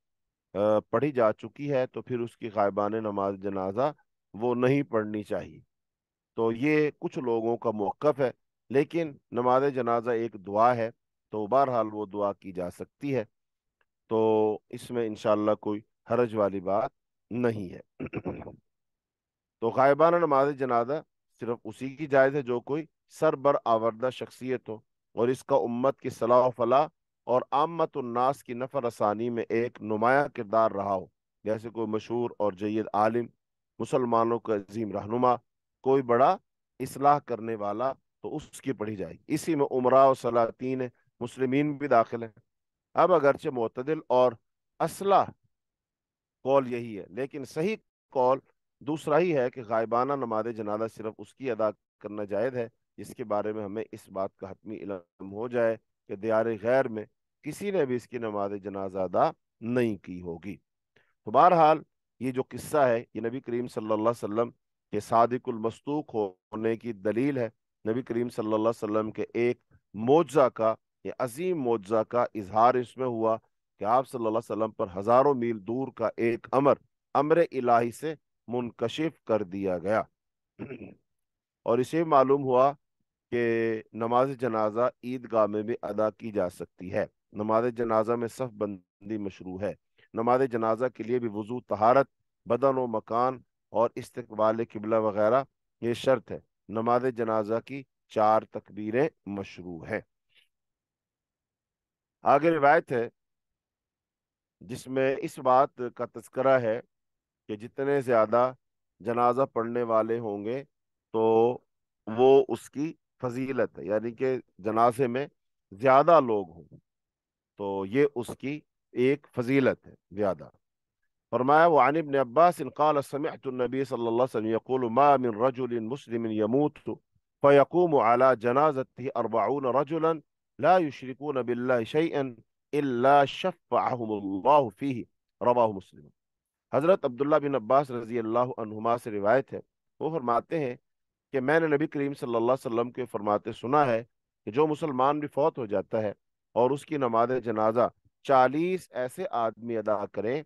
پڑھی جا چکی ہے تو پھر اس کی غائبان نماز جنازہ وہ نہیں پڑھنی چاہیے تو یہ کچھ لوگوں کا موقف ہے لیکن نماز جنازہ ایک دعا ہے تو بہرحال وہ دعا کی جا سکتی ہے تو اس میں انشاءاللہ کوئی حرج والی بات نہیں ہے تو غائبان نماز جنازہ صرف اسی کی جائز ہے جو کوئی سر آوردہ شخصیت ہو اور اس کا امت کی صلاح و فلاح اور عامت الناس کی نفر آسانی میں ایک نمایاں کردار رہا ہو جیسے کوئی مشہور اور جید عالم مسلمانوں کا عظیم رہنما کوئی بڑا اصلاح کرنے والا تو اس کی پڑھی جائے گی اسی میں عمرہ و سلاطین مسلمین بھی داخل ہیں اب اگرچہ معتدل اور اصلاح کال یہی ہے لیکن صحیح کال دوسرا ہی ہے کہ غائبانہ نماز جنازہ صرف اس کی ادا کرنا جائز ہے جس کے بارے میں ہمیں اس بات کا حتمی علم ہو جائے کہ دیار غیر میں کسی نے بھی اس کی نماز جنازہ ادا نہیں کی ہوگی تو بہرحال یہ جو قصہ ہے یہ نبی کریم صلی اللہ علیہ وسلم کے صادق المستوق ہونے کی دلیل ہے نبی کریم صلی اللہ علیہ وسلم کے ایک معجزہ کا یہ عظیم معجزہ کا اظہار اس میں ہوا کہ آپ صلی اللہ علیہ وسلم پر ہزاروں میل دور کا ایک امر امر الٰہی سے منکشف کر دیا گیا اور اسے معلوم ہوا کہ نماز جنازہ عید گاہ میں بھی ادا کی جا سکتی ہے نماز جنازہ میں صف بندی مشروع ہے نماز جنازہ کے لیے بھی وضو طہارت بدن و مکان اور استقبال قبلہ وغیرہ یہ شرط ہے نماز جنازہ کی چار تکبیریں مشروع ہیں آگے روایت ہے جس میں اس بات کا تذکرہ ہے کہ جتنے زیادہ جنازہ پڑھنے والے ہوں گے تو وہ اس کی فضیلت ہے یعنی کہ جنازے میں زیادہ لوگ ہوں تو یہ اس کی ایک فضیلت ہے زیادہ فرمایا وعن ابن عباس قال سمعت النبی صلی اللہ علیہ وسلم يقول ما من رجل مسلم يموت فيقوم على جنازته اربعون رجلا لا يشركون بالله شيئا الا شفعهم الله فيه رواه مسلم حضرت عبداللہ بن عباس رضی اللہ عنہما سے روایت ہے وہ فرماتے ہیں کہ میں نے نبی کریم صلی اللہ علیہ وسلم کے فرماتے سنا ہے کہ جو مسلمان بھی فوت ہو جاتا ہے اور اس کی نماز جنازہ چالیس ایسے آدمی ادا کریں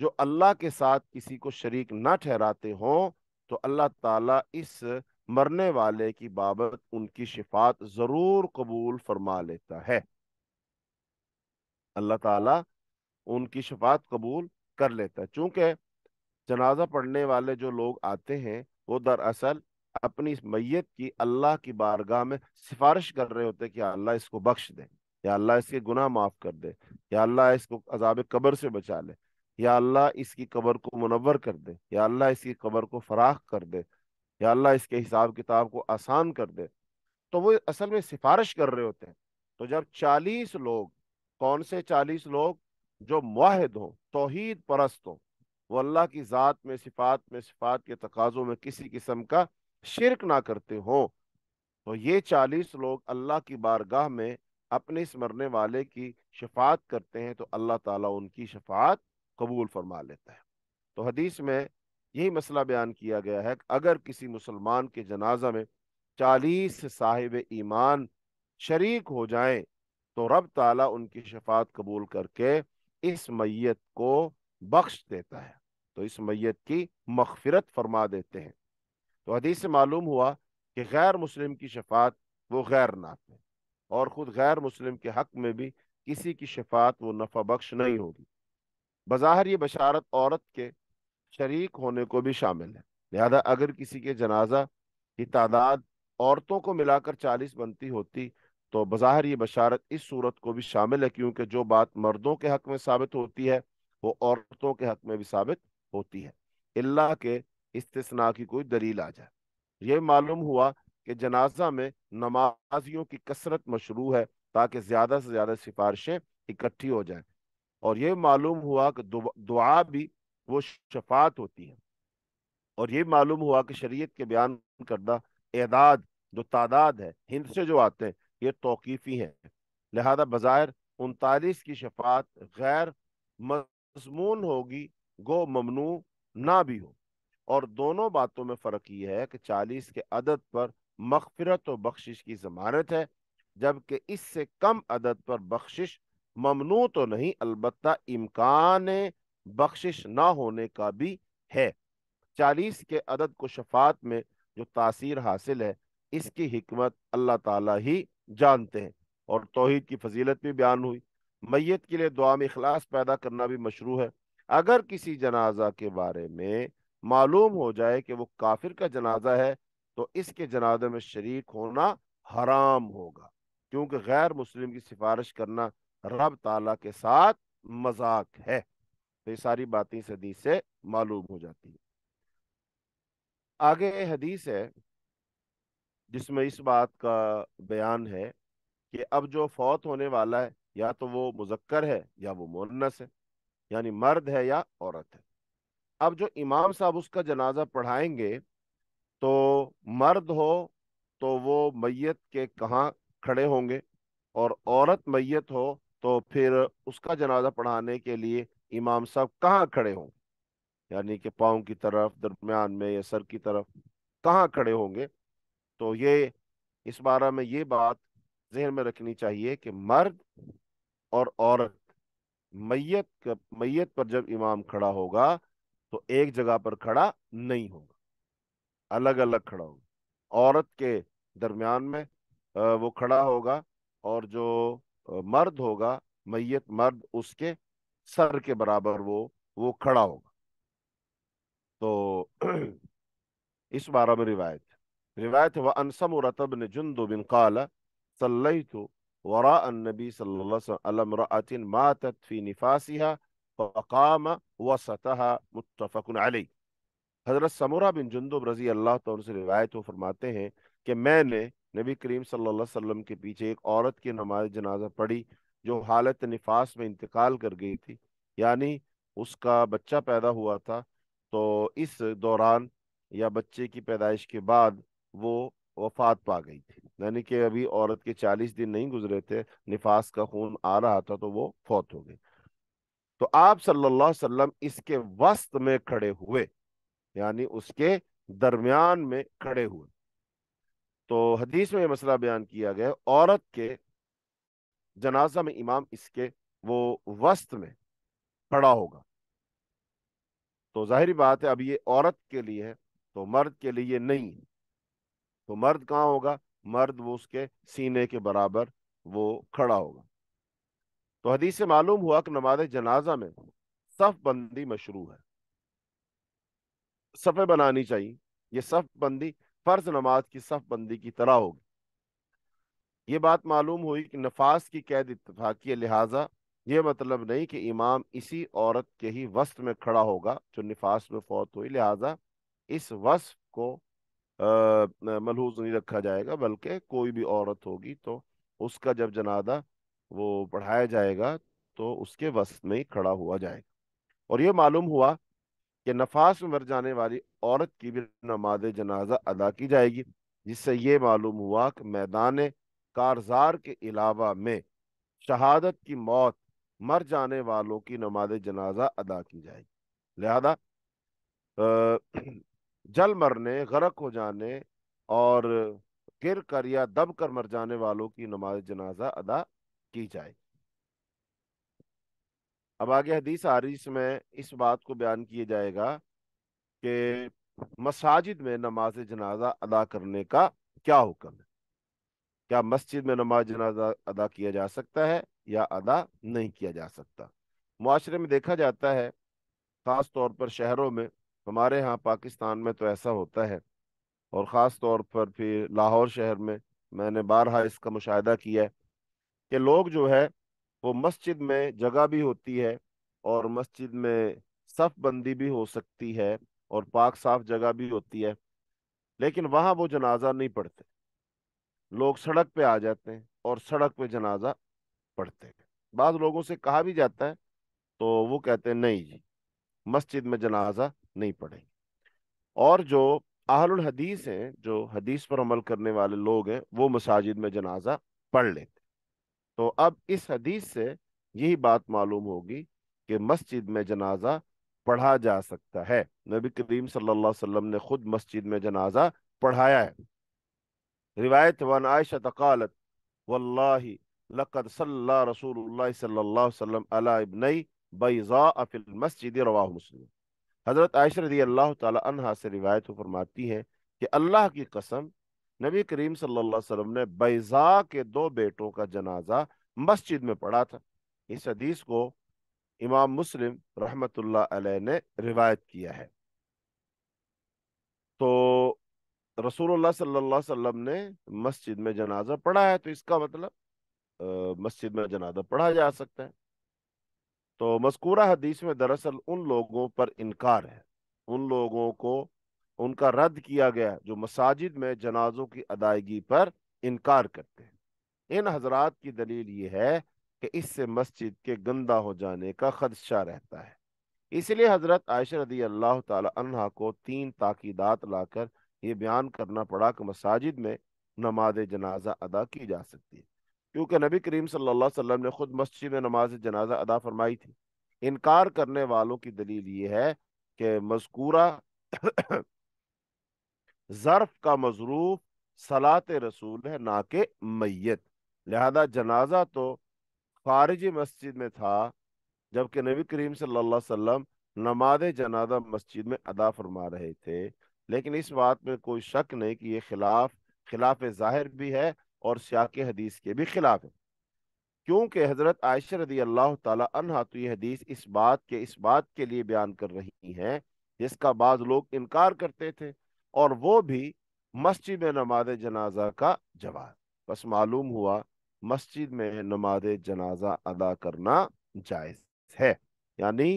جو اللہ کے ساتھ کسی کو شریک نہ ٹھہراتے ہوں تو اللہ تعالیٰ اس مرنے والے کی بابت ان کی شفاعت ضرور قبول فرما لیتا ہے اللہ تعالیٰ ان کی شفاعت قبول کر لیتا ہے چونکہ جنازہ پڑھنے والے جو لوگ آتے ہیں وہ دراصل اپنی اس میت کی اللہ کی بارگاہ میں سفارش کر رہے ہوتے کہ اللہ اس کو بخش دیں یا اللہ اس کے گناہ معاف کر دے یا اللہ اس کو عذاب قبر سے بچا لے یا اللہ اس کی قبر کو منور کر دے یا اللہ اس کی قبر کو فراخ کر دے یا اللہ اس کے حساب کتاب کو آسان کر دے تو وہ اصل میں سفارش کر رہے ہوتے ہیں تو جب چالیس لوگ کون سے چالیس لوگ جو معاہد ہوں توحید پرست ہوں وہ اللہ کی ذات میں صفات میں صفات کے تقاضوں میں کسی قسم کا شرک نہ کرتے ہوں تو یہ چالیس لوگ اللہ کی بارگاہ میں اپنے اس مرنے والے کی شفاعت کرتے ہیں تو اللہ تعالیٰ ان کی شفاعت قبول فرما لیتا ہے تو حدیث میں یہی مسئلہ بیان کیا گیا ہے کہ اگر کسی مسلمان کے جنازہ میں چالیس صاحب ایمان شریک ہو جائیں تو رب تعالیٰ ان کی شفاعت قبول کر کے اس میت کو بخش دیتا ہے تو اس میت کی مغفرت فرما دیتے ہیں تو حدیث سے معلوم ہوا کہ غیر مسلم کی شفاعت وہ غیر نات ہے اور خود غیر مسلم کے حق میں بھی کسی کی شفاعت و نفع بخش نہیں ہوگی بظاہر یہ بشارت عورت کے شریک ہونے کو بھی شامل ہے لہذا اگر کسی کے جنازہ کی تعداد عورتوں کو ملا کر چالیس بنتی ہوتی تو بظاہر یہ بشارت اس صورت کو بھی شامل ہے کیونکہ جو بات مردوں کے حق میں ثابت ہوتی ہے وہ عورتوں کے حق میں بھی ثابت ہوتی ہے اللہ کے استثناء کی کوئی دلیل آ جائے یہ معلوم ہوا کہ جنازہ میں نمازیوں کی کثرت مشروع ہے تاکہ زیادہ سے زیادہ سفارشیں اکٹھی ہو جائیں اور یہ معلوم ہوا کہ دعا بھی وہ شفاعت ہوتی ہے اور یہ معلوم ہوا کہ شریعت کے بیان کردہ اعداد جو تعداد ہے ہند سے جو آتے ہیں یہ توقیفی ہیں لہذا بظاہر انتالیس کی شفاعت غیر مضمون ہوگی گو ممنوع نہ بھی ہو اور دونوں باتوں میں فرق یہ ہے کہ چالیس کے عدد پر مغفرت و بخشش کی ضمانت ہے جبکہ اس سے کم عدد پر بخشش ممنوع تو نہیں البتہ امکان بخشش نہ ہونے کا بھی ہے چالیس کے عدد کو شفاعت میں جو تاثیر حاصل ہے اس کی حکمت اللہ تعالیٰ ہی جانتے ہیں اور توحید کی فضیلت بھی بیان ہوئی میت کے لیے میں اخلاص پیدا کرنا بھی مشروع ہے اگر کسی جنازہ کے بارے میں معلوم ہو جائے کہ وہ کافر کا جنازہ ہے تو اس کے جنازے میں شریک ہونا حرام ہوگا کیونکہ غیر مسلم کی سفارش کرنا رب تعالیٰ کے ساتھ مذاق ہے تو یہ ساری باتیں اس حدیث سے معلوم ہو جاتی ہیں آگے یہ حدیث ہے جس میں اس بات کا بیان ہے کہ اب جو فوت ہونے والا ہے یا تو وہ مذکر ہے یا وہ مونس ہے یعنی مرد ہے یا عورت ہے اب جو امام صاحب اس کا جنازہ پڑھائیں گے تو مرد ہو تو وہ میت کے کہاں کھڑے ہوں گے اور عورت میت ہو تو پھر اس کا جنازہ پڑھانے کے لیے امام صاحب کہاں کھڑے ہوں یعنی کہ پاؤں کی طرف درمیان میں یا سر کی طرف کہاں کھڑے ہوں گے تو یہ اس بارے میں یہ بات ذہن میں رکھنی چاہیے کہ مرد اور عورت میت میت پر جب امام کھڑا ہوگا تو ایک جگہ پر کھڑا نہیں ہوگا الگ الگ کھڑا ہوگا عورت کے درمیان میں وہ کھڑا ہوگا اور جو مرد ہوگا میت مرد اس کے سر کے برابر وہ وہ کھڑا ہوگا تو اس بارے میں روایت روایت و انسم و اطبن جن دو بنقال صلی تو ورا ان نبی صلی اللہ ماتت فی نفاسها و وسطها متفق علیہ حضرت سمورہ بن جندب رضی اللہ تعالیٰ سے روایت ہو فرماتے ہیں کہ میں نے نبی کریم صلی اللہ علیہ وسلم کے پیچھے ایک عورت کی نماز جنازہ پڑھی جو حالت نفاس میں انتقال کر گئی تھی یعنی اس کا بچہ پیدا ہوا تھا تو اس دوران یا بچے کی پیدائش کے بعد وہ وفات پا گئی تھی یعنی کہ ابھی عورت کے چالیس دن نہیں گزرے تھے نفاس کا خون آ رہا تھا تو وہ فوت ہو گئی تو آپ صلی اللہ علیہ وسلم اس کے وسط میں کھڑے ہوئے یعنی اس کے درمیان میں کھڑے ہوئے تو حدیث میں یہ مسئلہ بیان کیا گیا عورت کے جنازہ میں امام اس کے وہ وسط میں کھڑا ہوگا تو ظاہری بات ہے اب یہ عورت کے لیے ہے تو مرد کے لیے نہیں ہے تو مرد کہاں ہوگا مرد وہ اس کے سینے کے برابر وہ کھڑا ہوگا تو حدیث سے معلوم ہوا کہ نماز جنازہ میں صف بندی مشروع ہے صفے بنانی چاہیے یہ صف بندی فرض نماز کی صف بندی کی طرح ہوگی یہ بات معلوم ہوئی کہ نفاس کی قید اتفاقی ہے لہٰذا یہ مطلب نہیں کہ امام اسی عورت کے ہی وسط میں کھڑا ہوگا جو نفاس میں فوت ہوئی لہٰذا اس وصف کو ملحوظ نہیں رکھا جائے گا بلکہ کوئی بھی عورت ہوگی تو اس کا جب جنازہ وہ پڑھایا جائے گا تو اس کے وسط میں ہی کھڑا ہوا جائے گا اور یہ معلوم ہوا کہ نفاس میں مر جانے والی عورت کی بھی نماز جنازہ ادا کی جائے گی جس سے یہ معلوم ہوا کہ میدان کارزار کے علاوہ میں شہادت کی موت مر جانے والوں کی نماز جنازہ ادا کی جائے گی لہذا جل مرنے غرق ہو جانے اور گر کر یا دب کر مر جانے والوں کی نماز جنازہ ادا کی جائے گی اب آگے حدیث آریس میں اس بات کو بیان کیا جائے گا کہ مساجد میں نماز جنازہ ادا کرنے کا کیا حکم ہے کیا مسجد میں نماز جنازہ ادا کیا جا سکتا ہے یا ادا نہیں کیا جا سکتا معاشرے میں دیکھا جاتا ہے خاص طور پر شہروں میں ہمارے ہاں پاکستان میں تو ایسا ہوتا ہے اور خاص طور پر پھر لاہور شہر میں میں نے بارہا اس کا مشاہدہ کیا ہے کہ لوگ جو ہے وہ مسجد میں جگہ بھی ہوتی ہے اور مسجد میں صف بندی بھی ہو سکتی ہے اور پاک صاف جگہ بھی ہوتی ہے لیکن وہاں وہ جنازہ نہیں پڑھتے لوگ سڑک پہ آ جاتے ہیں اور سڑک پہ جنازہ پڑھتے ہیں بعض لوگوں سے کہا بھی جاتا ہے تو وہ کہتے ہیں نہیں جی مسجد میں جنازہ نہیں پڑھیں اور جو اہل الحدیث ہیں جو حدیث پر عمل کرنے والے لوگ ہیں وہ مساجد میں جنازہ پڑھ لیتے تو اب اس حدیث سے یہی بات معلوم ہوگی کہ مسجد میں جنازہ پڑھا جا سکتا ہے نبی کریم صلی اللہ علیہ وسلم نے خود مسجد میں جنازہ پڑھایا ہے روایت ون تقالت واللہ لقد صلی اللہ رسول اللہ صلی اللہ علیہ وسلم بیضاء فی المسجد رواہ مسلم حضرت عائشہ رضی اللہ تعالی عنہ سے روایت فرماتی ہے کہ اللہ کی قسم نبی کریم صلی اللہ علیہ وسلم نے بیزا کے دو بیٹوں کا جنازہ مسجد میں پڑھا تھا اس حدیث کو امام مسلم رحمت اللہ علیہ نے روایت کیا ہے تو رسول اللہ صلی اللہ علیہ وسلم نے مسجد میں جنازہ پڑھا ہے تو اس کا مطلب مسجد میں جنازہ پڑھا جا سکتا ہے تو مذکورہ حدیث میں دراصل ان لوگوں پر انکار ہے ان لوگوں کو ان کا رد کیا گیا جو مساجد میں جنازوں کی ادائیگی پر انکار کرتے ہیں ان حضرات کی دلیل یہ ہے کہ اس سے مسجد کے گندا ہو جانے کا خدشہ رہتا ہے اس لیے حضرت عائشہ رضی اللہ تعالی عنہ کو تین تاکیدات لا کر یہ بیان کرنا پڑا کہ مساجد میں نماز جنازہ ادا کی جا سکتی ہے کیونکہ نبی کریم صلی اللہ علیہ وسلم نے خود مسجد میں نماز جنازہ ادا فرمائی تھی انکار کرنے والوں کی دلیل یہ ہے کہ مذکورہ ظرف کا مضروف صلات رسول ہے نہ کہ میت لہذا جنازہ تو خارجی مسجد میں تھا جبکہ نبی کریم صلی اللہ علیہ وسلم نماز جنازہ مسجد میں ادا فرما رہے تھے لیکن اس بات میں کوئی شک نہیں کہ یہ خلاف خلاف ظاہر بھی ہے اور سیاق حدیث کے بھی خلاف ہے کیونکہ حضرت عائشہ رضی اللہ تعالیٰ یہ حدیث اس بات کے اس بات کے لیے بیان کر رہی ہیں جس کا بعض لوگ انکار کرتے تھے اور وہ بھی مسجد میں نماز جنازہ کا جواب بس معلوم ہوا مسجد میں نماز جنازہ ادا کرنا جائز ہے یعنی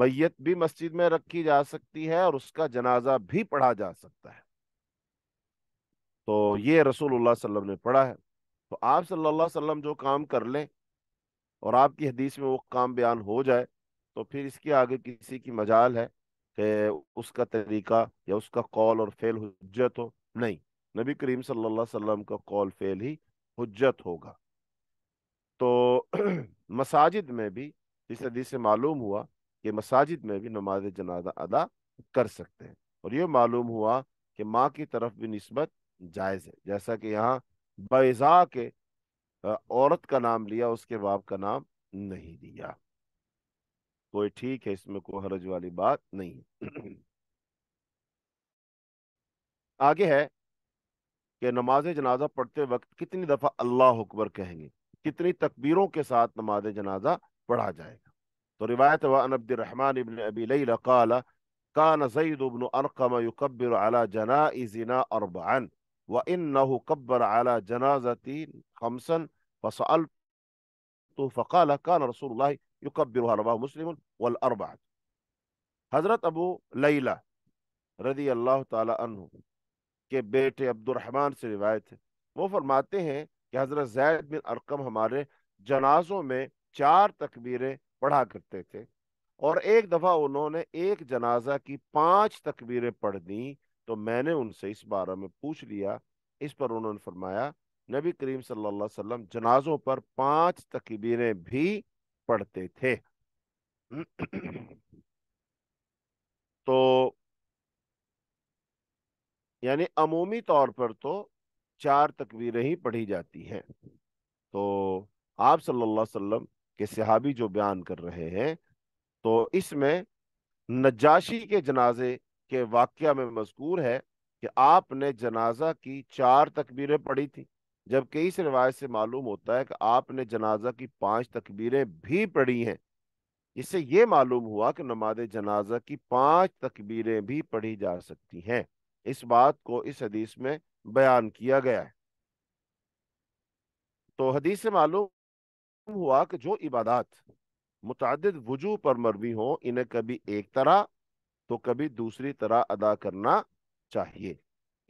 میت بھی مسجد میں رکھی جا سکتی ہے اور اس کا جنازہ بھی پڑھا جا سکتا ہے تو یہ رسول اللہ صلی اللہ علیہ وسلم نے پڑھا ہے تو آپ صلی اللہ علیہ وسلم جو کام کر لیں اور آپ کی حدیث میں وہ کام بیان ہو جائے تو پھر اس کے آگے کسی کی مجال ہے کہ اس کا طریقہ یا اس کا کال اور فعل حجت ہو نہیں نبی کریم صلی اللہ علیہ وسلم کا کال فیل ہی حجت ہوگا تو مساجد میں بھی اس حدیث سے معلوم ہوا کہ مساجد میں بھی نماز جنازہ ادا کر سکتے ہیں اور یہ معلوم ہوا کہ ماں کی طرف بھی نسبت جائز ہے جیسا کہ یہاں بیضا کے عورت کا نام لیا اس کے باپ کا نام نہیں لیا کوئی ٹھیک ہے اس میں کوئی حرج والی بات نہیں ہے آگے ہے کہ نماز جنازہ پڑھتے وقت کتنی دفعہ اللہ اکبر کہیں گے کتنی تکبیروں کے ساتھ نماز جنازہ پڑھا جائے گا تو روایت وعن عبد الرحمن ابن ابی لیل قال کان زید ابن ارقم یکبر علی جنائزنا اربعا وانه كبر على جنازتي خمسا فسالت فقال كان رسول الله يكبرها رواه مسلم والأربعة حضرت ابولی رضی اللہ عنہ کے بیٹے الرحمن سے روایت ہے وہ فرماتے ہیں کہ حضرت زید بن ارقم ہمارے جنازوں میں چار تکبیریں پڑھا کرتے تھے اور ایک دفعہ انہوں نے ایک جنازہ کی پانچ تکبیریں پڑھ دیں تو میں نے ان سے اس بارے میں پوچھ لیا اس پر انہوں نے فرمایا نبی کریم صلی اللہ علیہ وسلم جنازوں پر پانچ تکبیریں بھی پڑھتے تھے تو یعنی عمومی طور پر تو چار تکبیریں ہی پڑھی جاتی ہیں تو آپ صلی اللہ علیہ وسلم کے صحابی جو بیان کر رہے ہیں تو اس میں نجاشی کے جنازے کے واقعہ میں مذکور ہے کہ آپ نے جنازہ کی چار تکبیریں پڑھی تھیں جبکہ اس روایت سے معلوم ہوتا ہے کہ آپ نے جنازہ کی پانچ تکبیریں بھی پڑھی ہیں اس سے یہ معلوم ہوا کہ نماز جنازہ کی پانچ تکبیریں بھی پڑھی جا سکتی ہیں اس بات کو اس حدیث میں بیان کیا گیا ہے تو حدیث سے معلوم ہوا کہ جو عبادات متعدد وجوہ پر مروی ہوں انہیں کبھی ایک طرح تو کبھی دوسری طرح ادا کرنا چاہیے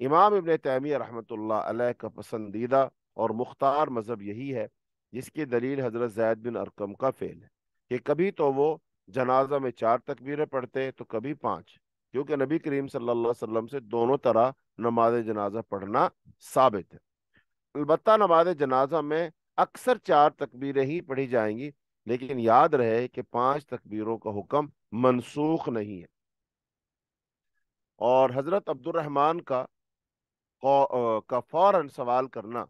امام ابن تعمیر رحمۃ اللہ علیہ کا پسندیدہ اور مختار مذہب یہی ہے جس کی دلیل حضرت زید بن ارکم کا فعل ہے کہ کبھی تو وہ جنازہ میں چار تکبیریں پڑھتے تو کبھی پانچ کیونکہ نبی کریم صلی اللہ علیہ وسلم سے دونوں طرح نماز جنازہ پڑھنا ثابت ہے البتہ نماز جنازہ میں اکثر چار تکبیریں ہی پڑھی جائیں گی لیکن یاد رہے کہ پانچ تکبیروں کا حکم منسوخ نہیں ہے اور حضرت عبد الرحمن کا کا فوراً سوال کرنا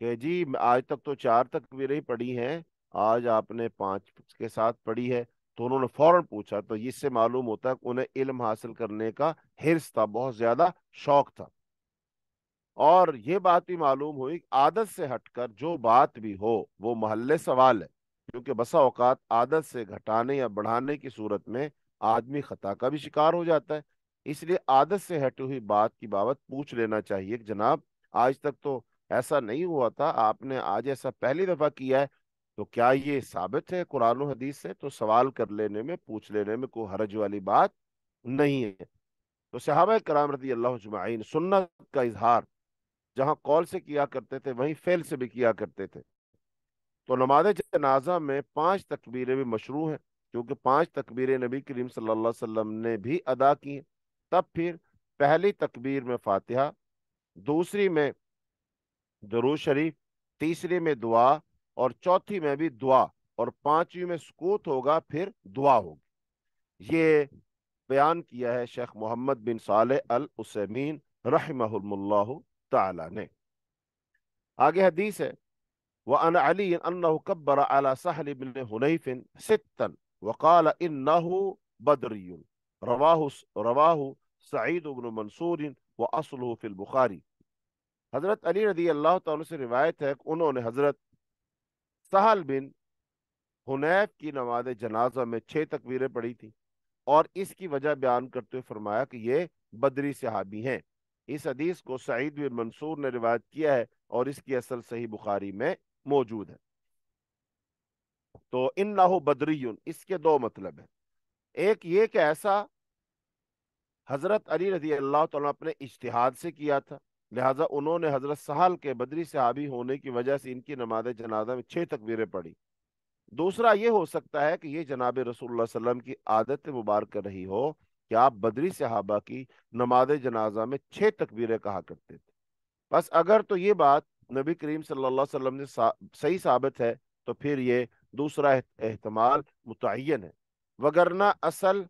کہ جی آج تک تو چار تک بھی پڑھی ہیں آج آپ نے پانچ کے ساتھ پڑھی ہے تو انہوں نے فوراً پوچھا تو اس سے معلوم ہوتا کہ انہیں علم حاصل کرنے کا حرص تھا بہت زیادہ شوق تھا اور یہ بات بھی معلوم ہوئی عادت سے ہٹ کر جو بات بھی ہو وہ محلے سوال ہے کیونکہ بسا اوقات عادت سے گھٹانے یا بڑھانے کی صورت میں آدمی خطا کا بھی شکار ہو جاتا ہے اس لیے عادت سے ہٹی ہوئی بات کی بابت پوچھ لینا چاہیے کہ جناب آج تک تو ایسا نہیں ہوا تھا آپ نے آج ایسا پہلی دفعہ کیا ہے تو کیا یہ ثابت ہے قرآن و حدیث سے تو سوال کر لینے میں پوچھ لینے میں کوئی حرج والی بات نہیں ہے تو صحابہ کرام رضی اللہ جمعین سنت کا اظہار جہاں کال سے کیا کرتے تھے وہیں فیل سے بھی کیا کرتے تھے تو نماز جنازہ میں پانچ تکبیریں بھی مشروع ہیں کیونکہ پانچ تکبیریں نبی کریم صلی اللہ علیہ وسلم نے بھی ادا کی ہیں تب پھر پہلی تکبیر میں فاتحہ دوسری میں درو شریف تیسری میں دعا اور چوتھی میں بھی دعا اور پانچویں میں سکوت ہوگا پھر دعا ہوگی یہ بیان کیا ہے شیخ محمد بن صالح السمین رحمہ اللہ تعالی نے آگے حدیث ہے وَأَنَ عَلِيٍ أَنَّهُ كَبَّرَ عَلَى سَحْلِ بِنِ حُنَيْفٍ سِتًّا وَقَالَ إِنَّهُ بَدْرِيٌ رواہ رواہ اصل ابن البخاری حضرت علی رضی اللہ تعالی سے روایت ہے کہ انہوں نے حضرت سہل بن حنیف کی نماز جنازہ میں چھ تکبیریں پڑھی تھیں اور اس کی وجہ بیان کرتے ہوئے فرمایا کہ یہ بدری صحابی ہیں اس حدیث کو سعید بن منصور نے روایت کیا ہے اور اس کی اصل صحیح بخاری میں موجود ہے تو ان لاہو بدری اس کے دو مطلب ہیں ایک یہ کہ ایسا حضرت علی رضی اللہ تعالیٰ اپنے اجتہاد سے کیا تھا لہٰذا انہوں نے حضرت سہل کے بدری صحابی ہونے کی وجہ سے ان کی نماز جنازہ میں چھ تکبیریں پڑھی دوسرا یہ ہو سکتا ہے کہ یہ جناب رسول اللہ علیہ وسلم کی عادت مبارک رہی ہو کہ آپ بدری صحابہ کی نماز جنازہ میں چھ تکبیریں کہا کرتے تھے بس اگر تو یہ بات نبی کریم صلی اللہ علیہ وسلم نے صحیح ثابت ہے تو پھر یہ دوسرا احتمال متعین ہے وگرنہ اصل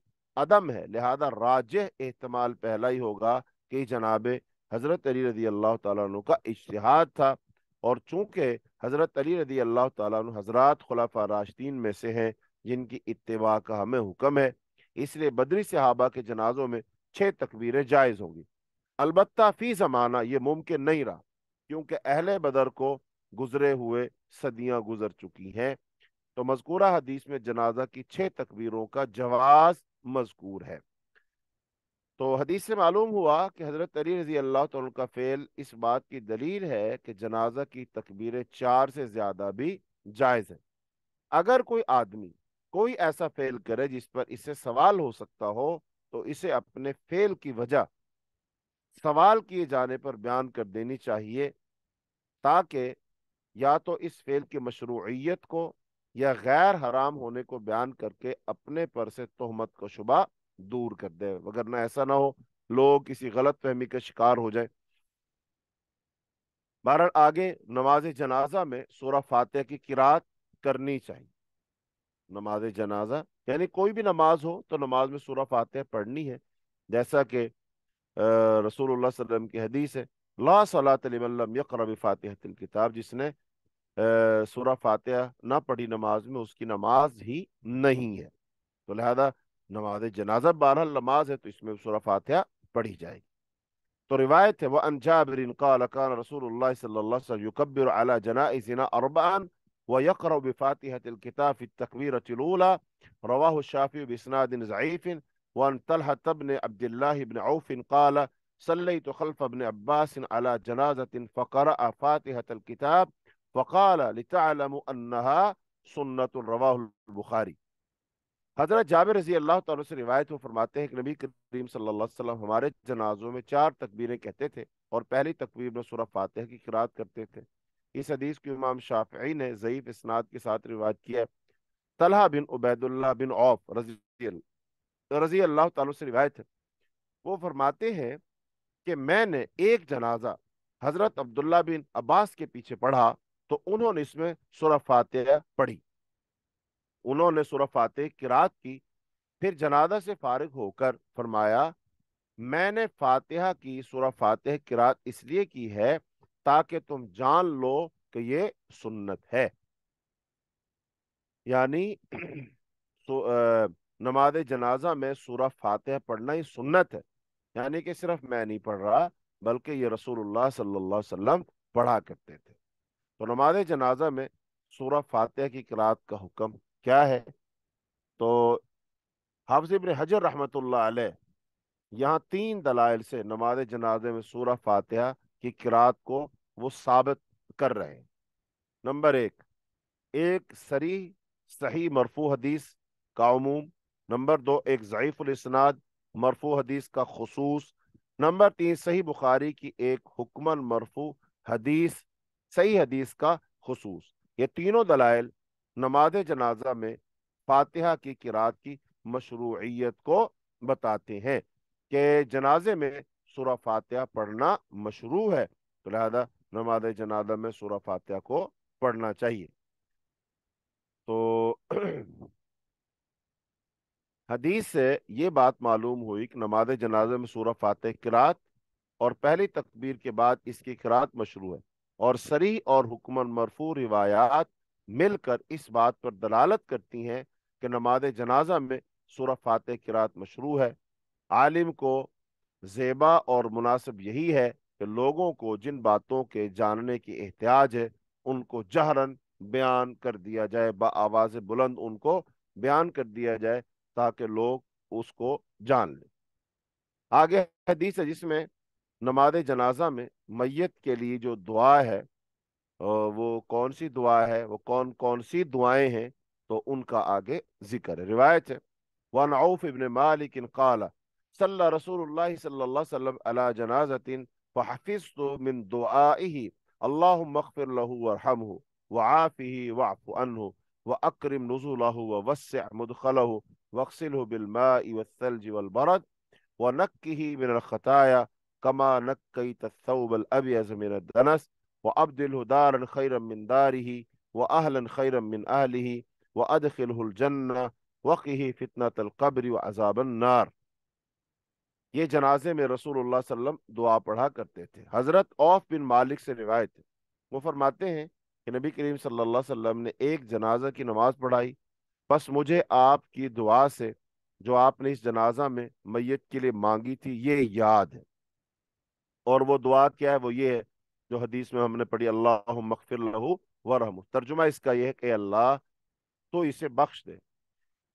عدم ہے لہذا راجہ احتمال پہلا ہی ہوگا کہ جناب حضرت علی رضی اللہ تعالیٰ عنہ کا اجتہاد تھا اور چونکہ حضرت علی رضی اللہ تعالیٰ عنہ حضرات خلافہ راشدین میں سے ہیں جن کی اتباع کا ہمیں حکم ہے اس لیے بدری صحابہ کے جنازوں میں چھ تکبیریں جائز ہوں گی البتہ فی زمانہ یہ ممکن نہیں رہا کیونکہ اہل بدر کو گزرے ہوئے صدیاں گزر چکی ہیں تو مذکورہ حدیث میں جنازہ کی چھ تکبیروں کا جواز مذکور ہے تو حدیث سے معلوم ہوا کہ حضرت علی رضی اللہ تعالیٰ کا فعل اس بات کی دلیل ہے کہ جنازہ کی تکبیریں چار سے زیادہ بھی جائز ہیں اگر کوئی آدمی کوئی ایسا فعل کرے جس پر اسے سوال ہو سکتا ہو تو اسے اپنے فعل کی وجہ سوال کیے جانے پر بیان کر دینی چاہیے تاکہ یا تو اس فعل کی مشروعیت کو یا غیر حرام ہونے کو بیان کر کے اپنے پر سے تہمت کا شبہ دور کر دے وگرنہ ایسا نہ ہو لوگ کسی غلط فہمی کا شکار ہو جائیں بہرحال آگے نماز جنازہ میں سورہ فاتحہ کی قرآت کرنی چاہیے نماز جنازہ یعنی کوئی بھی نماز ہو تو نماز میں سورہ فاتحہ پڑھنی ہے جیسا کہ رسول اللہ صلی اللہ علیہ وسلم کی حدیث ہے لا صلی اللہ وسلم یقرب قربی فاتح کتاب جس نے سورہ فاتحہ نہ پڑھی نماز میں اس کی نماز ہی نہیں ہے تو لہذا نماز جنازہ بہرحال نماز ہے تو اس میں سورہ فاتحہ پڑھی جائے گی تو روایت ہے وہ الله صلى الله عليه وسلم يكبر على جنائزنا اربعا ويقرا بفاتحه الكتاب في التكبيره الاولى رواه الشافعي باسناد ضعيف وان طلحه بن عبد الله بن عوف قال صليت خلف ابن على جنازه فقرا فاتحه الكتاب فقال لتعلم انها سنت الرواہ البخاری حضرت جابر رضی اللہ تعالیٰ سے روایت وہ فرماتے ہیں کہ نبی کریم صلی اللہ علیہ وسلم ہمارے جنازوں میں چار تکبیریں کہتے تھے اور پہلی تکبیر میں سورہ فاتح کی قرآت کرتے تھے اس حدیث کو امام شافعی نے ضعیف اسناد کے ساتھ روایت کیا ہے طلحہ بن عبید اللہ بن عوف رضی اللہ رضی اللہ تعالیٰ سے روایت ہے وہ فرماتے ہیں کہ میں نے ایک جنازہ حضرت عبداللہ بن عباس کے پیچھے پڑھا تو انہوں نے اس میں سورہ فاتحہ پڑھی انہوں نے سورہ فاتح کراک کی پھر جنازہ سے فارغ ہو کر فرمایا میں نے فاتحہ کی سورہ فاتح کرا اس لیے کی ہے تاکہ تم جان لو کہ یہ سنت ہے یعنی نماز جنازہ میں سورہ فاتح پڑھنا ہی سنت ہے یعنی کہ صرف میں نہیں پڑھ رہا بلکہ یہ رسول اللہ صلی اللہ علیہ وسلم پڑھا کرتے تھے تو نماز جنازہ میں سورہ فاتحہ کی قرآت کا حکم کیا ہے تو حافظ ابن حجر رحمۃ اللہ علیہ یہاں تین دلائل سے نماز جنازہ میں سورہ فاتحہ کی قرآت کو وہ ثابت کر رہے ہیں نمبر ایک ایک سری صحیح مرفوع حدیث کا عموم نمبر دو ایک ضعیف الاسناد مرفوع حدیث کا خصوص نمبر تین صحیح بخاری کی ایک حکم مرفو حدیث صحیح حدیث کا خصوص یہ تینوں دلائل نماز جنازہ میں فاتحہ کی قرآن کی مشروعیت کو بتاتے ہیں کہ جنازے میں سورہ فاتحہ پڑھنا مشروع ہے تو لہذا نماز جنازہ میں سورہ فاتحہ کو پڑھنا چاہیے تو حدیث سے یہ بات معلوم ہوئی کہ نماز جنازہ میں سورہ فاتح اور پہلی تقبیر کے بعد اس کی قرات مشروع ہے اور سری اور حکمن مرفوع روایات مل کر اس بات پر دلالت کرتی ہیں کہ نماز جنازہ میں سورہ فاتح کی رات مشروع ہے عالم کو زیبا اور مناسب یہی ہے کہ لوگوں کو جن باتوں کے جاننے کی احتیاج ہے ان کو جہرن بیان کر دیا جائے با آواز بلند ان کو بیان کر دیا جائے تاکہ لوگ اس کو جان لیں آگے حدیث ہے جس میں نماز جنازہ میں میت کے لیے جو دعا ہے وہ کون سی دعا ہے وہ کون کون سی دعائیں ہیں تو ان کا آگے ذکر ہے ہے روایت اللہ وَرْحَمْهُ وَعَافِهِ وَعْفُ و آپ نُزُولَهُ وَوَسِّعْ مُدْخَلَهُ وَاقْسِلْهُ بِالْمَاءِ وَالثَّلْجِ برد وَنَكِّهِ مِنَ خطایا کما الدنس و الب دارا خیرا من داره و اہلا خیرا من ہی و ادخل فتنة القبر و النار یہ جنازے میں رسول اللہ صلی اللہ علیہ وسلم دعا پڑھا کرتے تھے حضرت اوف بن مالک سے روایت ہے وہ فرماتے ہیں کہ نبی کریم صلی اللہ علیہ وسلم نے ایک جنازہ کی نماز پڑھائی بس مجھے آپ کی دعا سے جو آپ نے اس جنازہ میں میت کے لیے مانگی تھی یہ یاد ہے اور وہ دعا کیا ہے وہ یہ ہے جو حدیث میں ہم نے پڑھی اللہ مغفر لہو ورحم ترجمہ اس کا یہ ہے کہ اللہ تو اسے بخش دے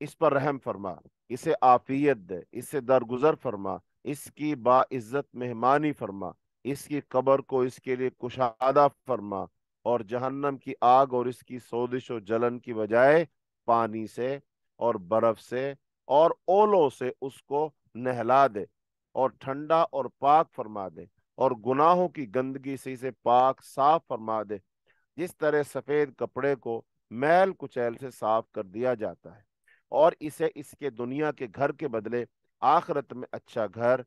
اس پر رحم فرما اسے آفیت دے اسے درگزر فرما اس کی باعزت مہمانی فرما اس کی قبر کو اس کے لیے کشادہ فرما اور جہنم کی آگ اور اس کی سودش و جلن کی بجائے پانی سے اور برف سے اور اولو سے اس کو نہلا دے اور ٹھنڈا اور پاک فرما دے اور گناہوں کی گندگی سے اسے پاک صاف فرما دے جس طرح سفید کپڑے کو میل کچیل سے صاف کر دیا جاتا ہے اور اسے اس کے دنیا کے گھر کے بدلے آخرت میں اچھا گھر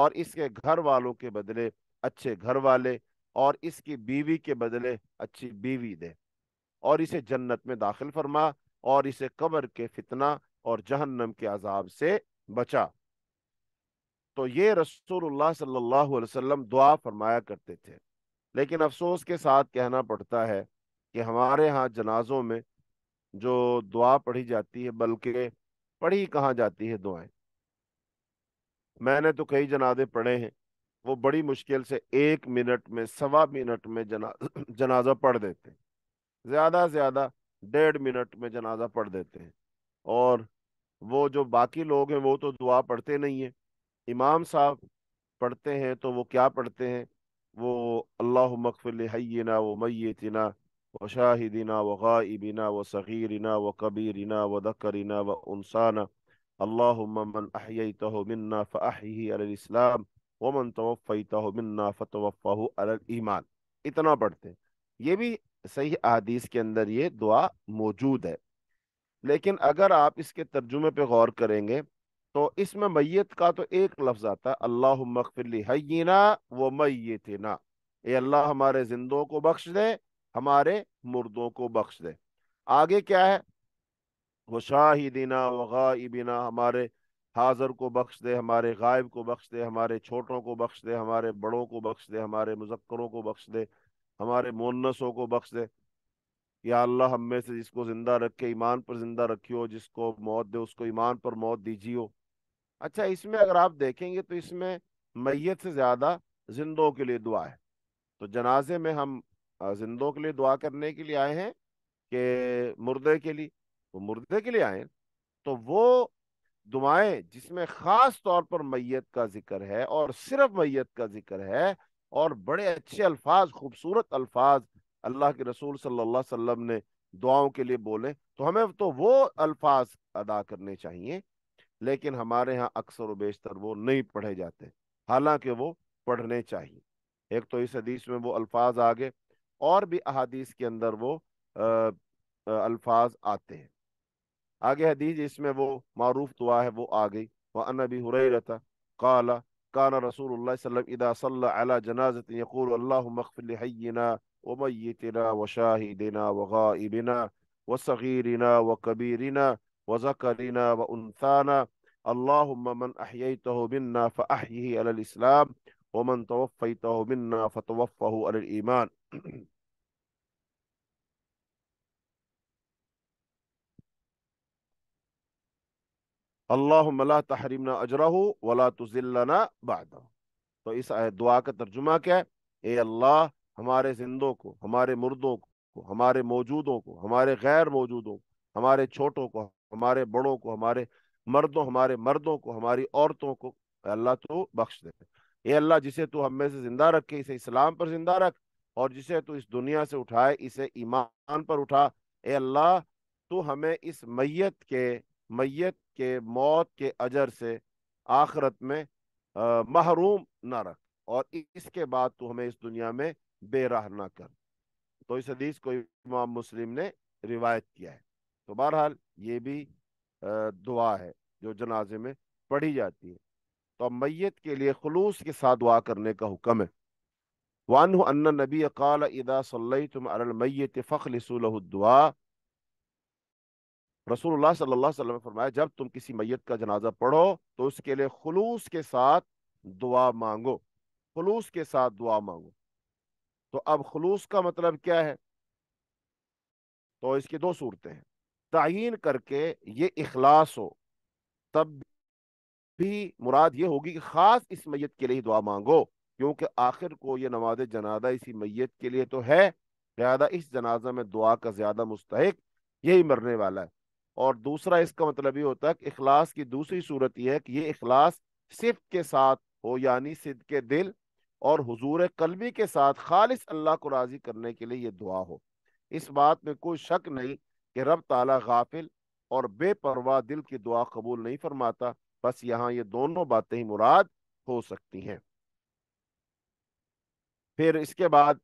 اور اس کے گھر والوں کے بدلے اچھے گھر والے اور اس کی بیوی کے بدلے اچھی بیوی دے اور اسے جنت میں داخل فرما اور اسے قبر کے فتنہ اور جہنم کے عذاب سے بچا تو یہ رسول اللہ صلی اللہ علیہ وسلم دعا فرمایا کرتے تھے لیکن افسوس کے ساتھ کہنا پڑتا ہے کہ ہمارے ہاں جنازوں میں جو دعا پڑھی جاتی ہے بلکہ پڑھی کہاں جاتی ہے دعائیں میں نے تو کئی جنازے پڑھے ہیں وہ بڑی مشکل سے ایک منٹ میں سوا منٹ میں جنازہ پڑھ دیتے ہیں زیادہ زیادہ ڈیڑھ منٹ میں جنازہ پڑھ دیتے ہیں اور وہ جو باقی لوگ ہیں وہ تو دعا پڑھتے نہیں ہیں امام صاحب پڑھتے ہیں تو وہ کیا پڑھتے ہیں وہ اللہ مغفل حینا و میتنا و شاہدینا و و صغیرنا و و دکرنا و انسانہ اللہ ممن منا تہ منا فی السلام عمن توفیتہ منا فتوف المان اتنا پڑھتے ہیں یہ بھی صحیح احادیث کے اندر یہ دعا موجود ہے لیکن اگر آپ اس کے ترجمے پہ غور کریں گے تو اس میں میت کا تو ایک لفظ آتا ہے اللہ مغفر حی و میتنا اے اللہ ہمارے زندوں کو بخش دے ہمارے مردوں کو بخش دے آگے کیا ہے وہ شاہِ دینا ہمارے حاضر کو بخش دے ہمارے غائب کو بخش دے ہمارے چھوٹوں کو بخش دے ہمارے بڑوں کو بخش دے ہمارے مذکروں کو بخش دے ہمارے مونسوں کو بخش دے یا اللہ ہم میں سے جس کو زندہ رکھے ایمان پر زندہ رکھی ہو جس کو موت دے اس کو ایمان پر موت دیجیے اچھا اس میں اگر آپ دیکھیں گے تو اس میں میت سے زیادہ زندوں کے لیے دعا ہے تو جنازے میں ہم زندوں کے لیے دعا کرنے کے لیے آئے ہیں کہ مردے کے لیے وہ مردے کے لیے آئے ہیں تو وہ دعائیں جس میں خاص طور پر میت کا ذکر ہے اور صرف میت کا ذکر ہے اور بڑے اچھے الفاظ خوبصورت الفاظ اللہ کے رسول صلی اللہ علیہ وسلم نے دعاؤں کے لیے بولے تو ہمیں تو وہ الفاظ ادا کرنے چاہیے لیکن ہمارے ہاں اکثر و بیشتر وہ نہیں پڑھے جاتے حالانکہ وہ پڑھنے چاہیے ایک تو اس حدیث میں وہ الفاظ آگے اور بھی احادیث کے اندر وہ الفاظ آتے ہیں آگے حدیث اس میں وہ معروف دعا ہے وہ آ گئی وہ انَی حرائی رتہ کالا کانا رسول اللہ صلی اللہ علیہ وسلم مقفل حینا تین و شاہ دینا وغا ابنا وصغیرہ و کبیرینہ و ذکرین و عنطانہ اللهم من احييته منا فاحيه على الاسلام ومن توفيته منا فتوفه على الايمان اللهم لا تحرمنا اجره ولا تزلنا بعده تو اس دعا کا ترجمہ کیا ہے اے اللہ ہمارے زندوں کو ہمارے مردوں کو ہمارے موجودوں کو ہمارے غیر موجودوں کو ہمارے چھوٹوں کو ہمارے بڑوں کو ہمارے مردوں ہمارے مردوں کو ہماری عورتوں کو اے اللہ تو بخش دے اے اللہ جسے تو ہم میں سے زندہ رکھے اسے اسلام پر زندہ رکھ اور جسے تو اس دنیا سے اٹھائے اسے ایمان پر اٹھا اے اللہ تو ہمیں اس میت کے میت کے موت کے اجر سے آخرت میں محروم نہ رکھ اور اس کے بعد تو ہمیں اس دنیا میں بے راہ نہ کر تو اس حدیث کو امام مسلم نے روایت کیا ہے تو بہرحال یہ بھی دعا ہے جو جنازے میں پڑھی جاتی ہے تو میت کے لیے خلوص کے ساتھ دعا کرنے کا حکم ہے ان نبی قال اذا فخلصوا له الدعاء رسول اللہ صلی اللہ علیہ وسلم نے فرمایا جب تم کسی میت کا جنازہ پڑھو تو اس کے لیے خلوص کے ساتھ دعا مانگو خلوص کے ساتھ دعا مانگو تو اب خلوص کا مطلب کیا ہے تو اس کی دو صورتیں ہیں تعین کر کے یہ اخلاص ہو تب بھی مراد یہ ہوگی کہ خاص اس میت کے لیے دعا مانگو کیونکہ آخر کو یہ نماز جنازہ اسی میت کے لیے تو ہے زیادہ اس جنازہ میں دعا کا زیادہ مستحق یہی مرنے والا ہے اور دوسرا اس کا مطلب یہ ہوتا ہے کہ اخلاص کی دوسری صورت یہ ہے کہ یہ اخلاص صرف کے ساتھ ہو یعنی صد کے دل اور حضور قلبی کے ساتھ خالص اللہ کو راضی کرنے کے لیے یہ دعا ہو اس بات میں کوئی شک نہیں کہ رب تعالیٰ غافل اور بے پرواہ دل کی دعا قبول نہیں فرماتا بس یہاں یہ دونوں باتیں ہی مراد ہو سکتی ہیں پھر اس کے بعد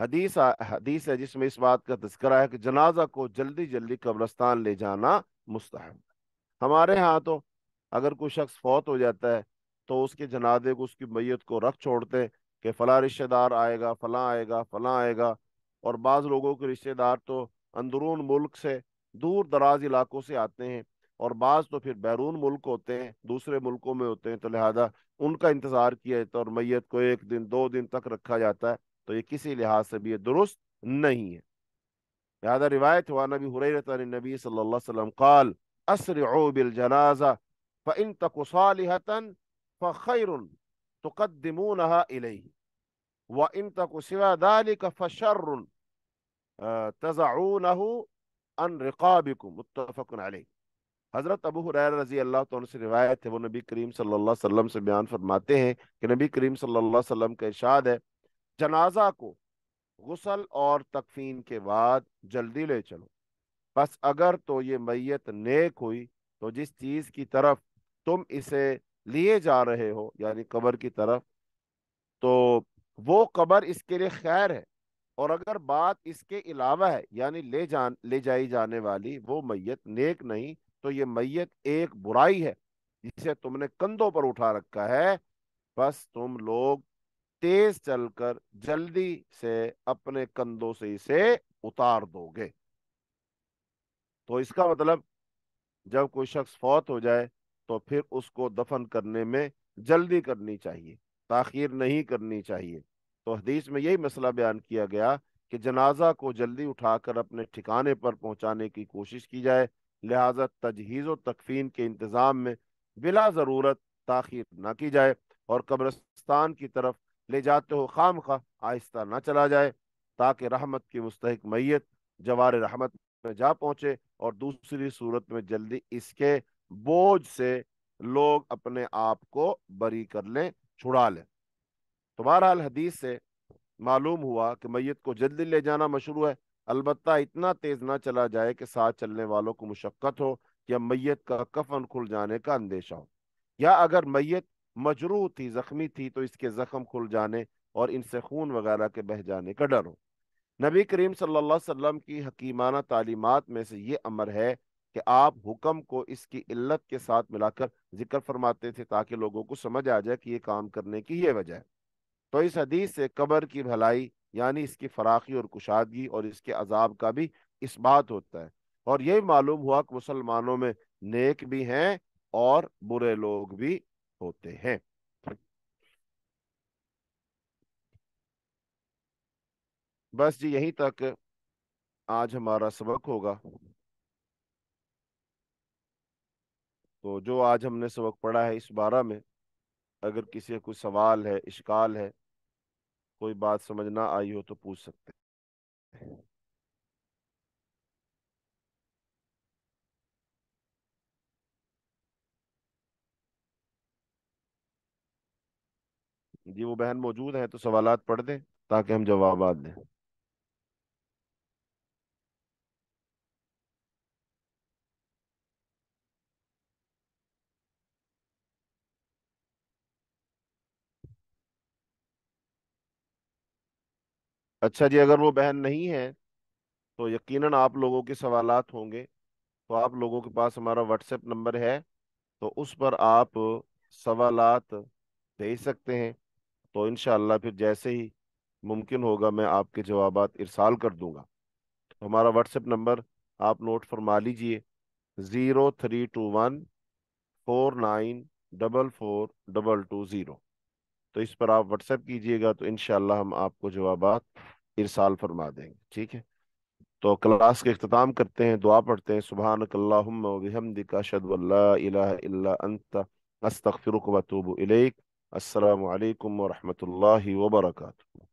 حدیث حدیث ہے جس میں اس بات کا تذکرہ ہے کہ جنازہ کو جلدی جلدی قبرستان لے جانا مستحب ہمارے ہاں تو اگر کوئی شخص فوت ہو جاتا ہے تو اس کے جنازے کو اس کی میت کو رکھ چھوڑتے کہ فلاں رشتے دار آئے گا فلاں آئے گا فلاں آئے گا اور بعض لوگوں کے رشتہ دار تو اندرون ملک سے دور دراز علاقوں سے آتے ہیں اور بعض تو پھر بیرون ملک ہوتے ہیں دوسرے ملکوں میں ہوتے ہیں تو لہذا ان کا انتظار کیا جاتا ہے اور میت کو ایک دن دو دن تک رکھا جاتا ہے تو یہ کسی لحاظ سے بھی درست نہیں ہے لہذا روایت ہوا نبی حریرت حریرۃ نبی صلی اللہ علیہ وسلم قال بالجنازہ وَإِن ذَلِكَ فَشَرٌ تَزَعُونَهُ عَنْ رِقَابِكُمْ شا علیہ حضرت ابو حریر رضی اللہ عنہ سے روایت ہے وہ نبی کریم صلی اللہ علیہ وسلم سے بیان فرماتے ہیں کہ نبی کریم صلی اللہ علیہ وسلم کا اشاد ہے جنازہ کو غسل اور تکفین کے بعد جلدی لے چلو بس اگر تو یہ میت نیک ہوئی تو جس چیز کی طرف تم اسے لیے جا رہے ہو یعنی قبر کی طرف تو وہ قبر اس کے لیے خیر ہے اور اگر بات اس کے علاوہ ہے یعنی لے جان لے جائی جانے والی وہ میت نیک نہیں تو یہ میت ایک برائی ہے جسے تم نے کندھوں پر اٹھا رکھا ہے بس تم لوگ تیز چل کر جلدی سے اپنے کندھوں سے اسے اتار دو گے تو اس کا مطلب جب کوئی شخص فوت ہو جائے تو پھر اس کو دفن کرنے میں جلدی کرنی چاہیے تاخیر نہیں کرنی چاہیے تو حدیث میں یہی مسئلہ بیان کیا گیا کہ جنازہ کو جلدی اٹھا کر اپنے ٹھکانے پر پہنچانے کی کوشش کی جائے لہٰذا تجہیز و تکفین کے انتظام میں بلا ضرورت تاخیر نہ کی جائے اور قبرستان کی طرف لے جاتے ہو خام خواہ آہستہ نہ چلا جائے تاکہ رحمت کی مستحق میت جوار رحمت میں جا پہنچے اور دوسری صورت میں جلدی اس کے بوجھ سے لوگ اپنے آپ کو بری کر لیں چھڑا لیں تو بہرحال حدیث سے معلوم ہوا کہ میت کو جلدی لے جانا مشروع ہے البتہ اتنا تیز نہ چلا جائے کہ ساتھ چلنے والوں کو مشقت ہو یا میت کا کفن کھل جانے کا اندیشہ ہو یا اگر میت مجرو تھی زخمی تھی تو اس کے زخم کھل جانے اور ان سے خون وغیرہ کے بہ جانے کا ڈر ہو نبی کریم صلی اللہ علیہ وسلم کی حکیمانہ تعلیمات میں سے یہ امر ہے کہ آپ حکم کو اس کی علت کے ساتھ ملا کر ذکر فرماتے تھے تاکہ لوگوں کو سمجھ آ جائے کہ یہ کام کرنے کی یہ وجہ ہے تو اس حدیث سے قبر کی بھلائی یعنی اس کی فراخی اور کشادگی اور اس کے عذاب کا بھی اس بات ہوتا ہے اور یہی معلوم ہوا کہ مسلمانوں میں نیک بھی ہیں اور برے لوگ بھی ہوتے ہیں بس جی یہیں تک آج ہمارا سبق ہوگا تو جو آج ہم نے سبق پڑھا ہے اس بارہ میں اگر کسی کو سوال ہے اشکال ہے کوئی بات سمجھ نہ آئی ہو تو پوچھ سکتے جی وہ بہن موجود ہیں تو سوالات پڑھ دیں تاکہ ہم جوابات دیں اچھا جی اگر وہ بہن نہیں ہے تو یقیناً آپ لوگوں کے سوالات ہوں گے تو آپ لوگوں کے پاس ہمارا واٹس ایپ نمبر ہے تو اس پر آپ سوالات بھیج سکتے ہیں تو انشاءاللہ پھر جیسے ہی ممکن ہوگا میں آپ کے جوابات ارسال کر دوں گا ہمارا واٹس ایپ نمبر آپ نوٹ فرما لیجئے zero three two one four nine double four double two zero تو اس پر آپ واٹس ایپ کیجئے گا تو انشاءاللہ ہم آپ کو جوابات ارسال فرما دیں گے ٹھیک ہے تو کلاس کے اختتام کرتے ہیں دعا پڑھتے ہیں سبحانک اللہم و و بحمدک اشہد الہ الا انت استغفرک الیک السلام علیکم ورحمۃ اللہ وبرکاتہ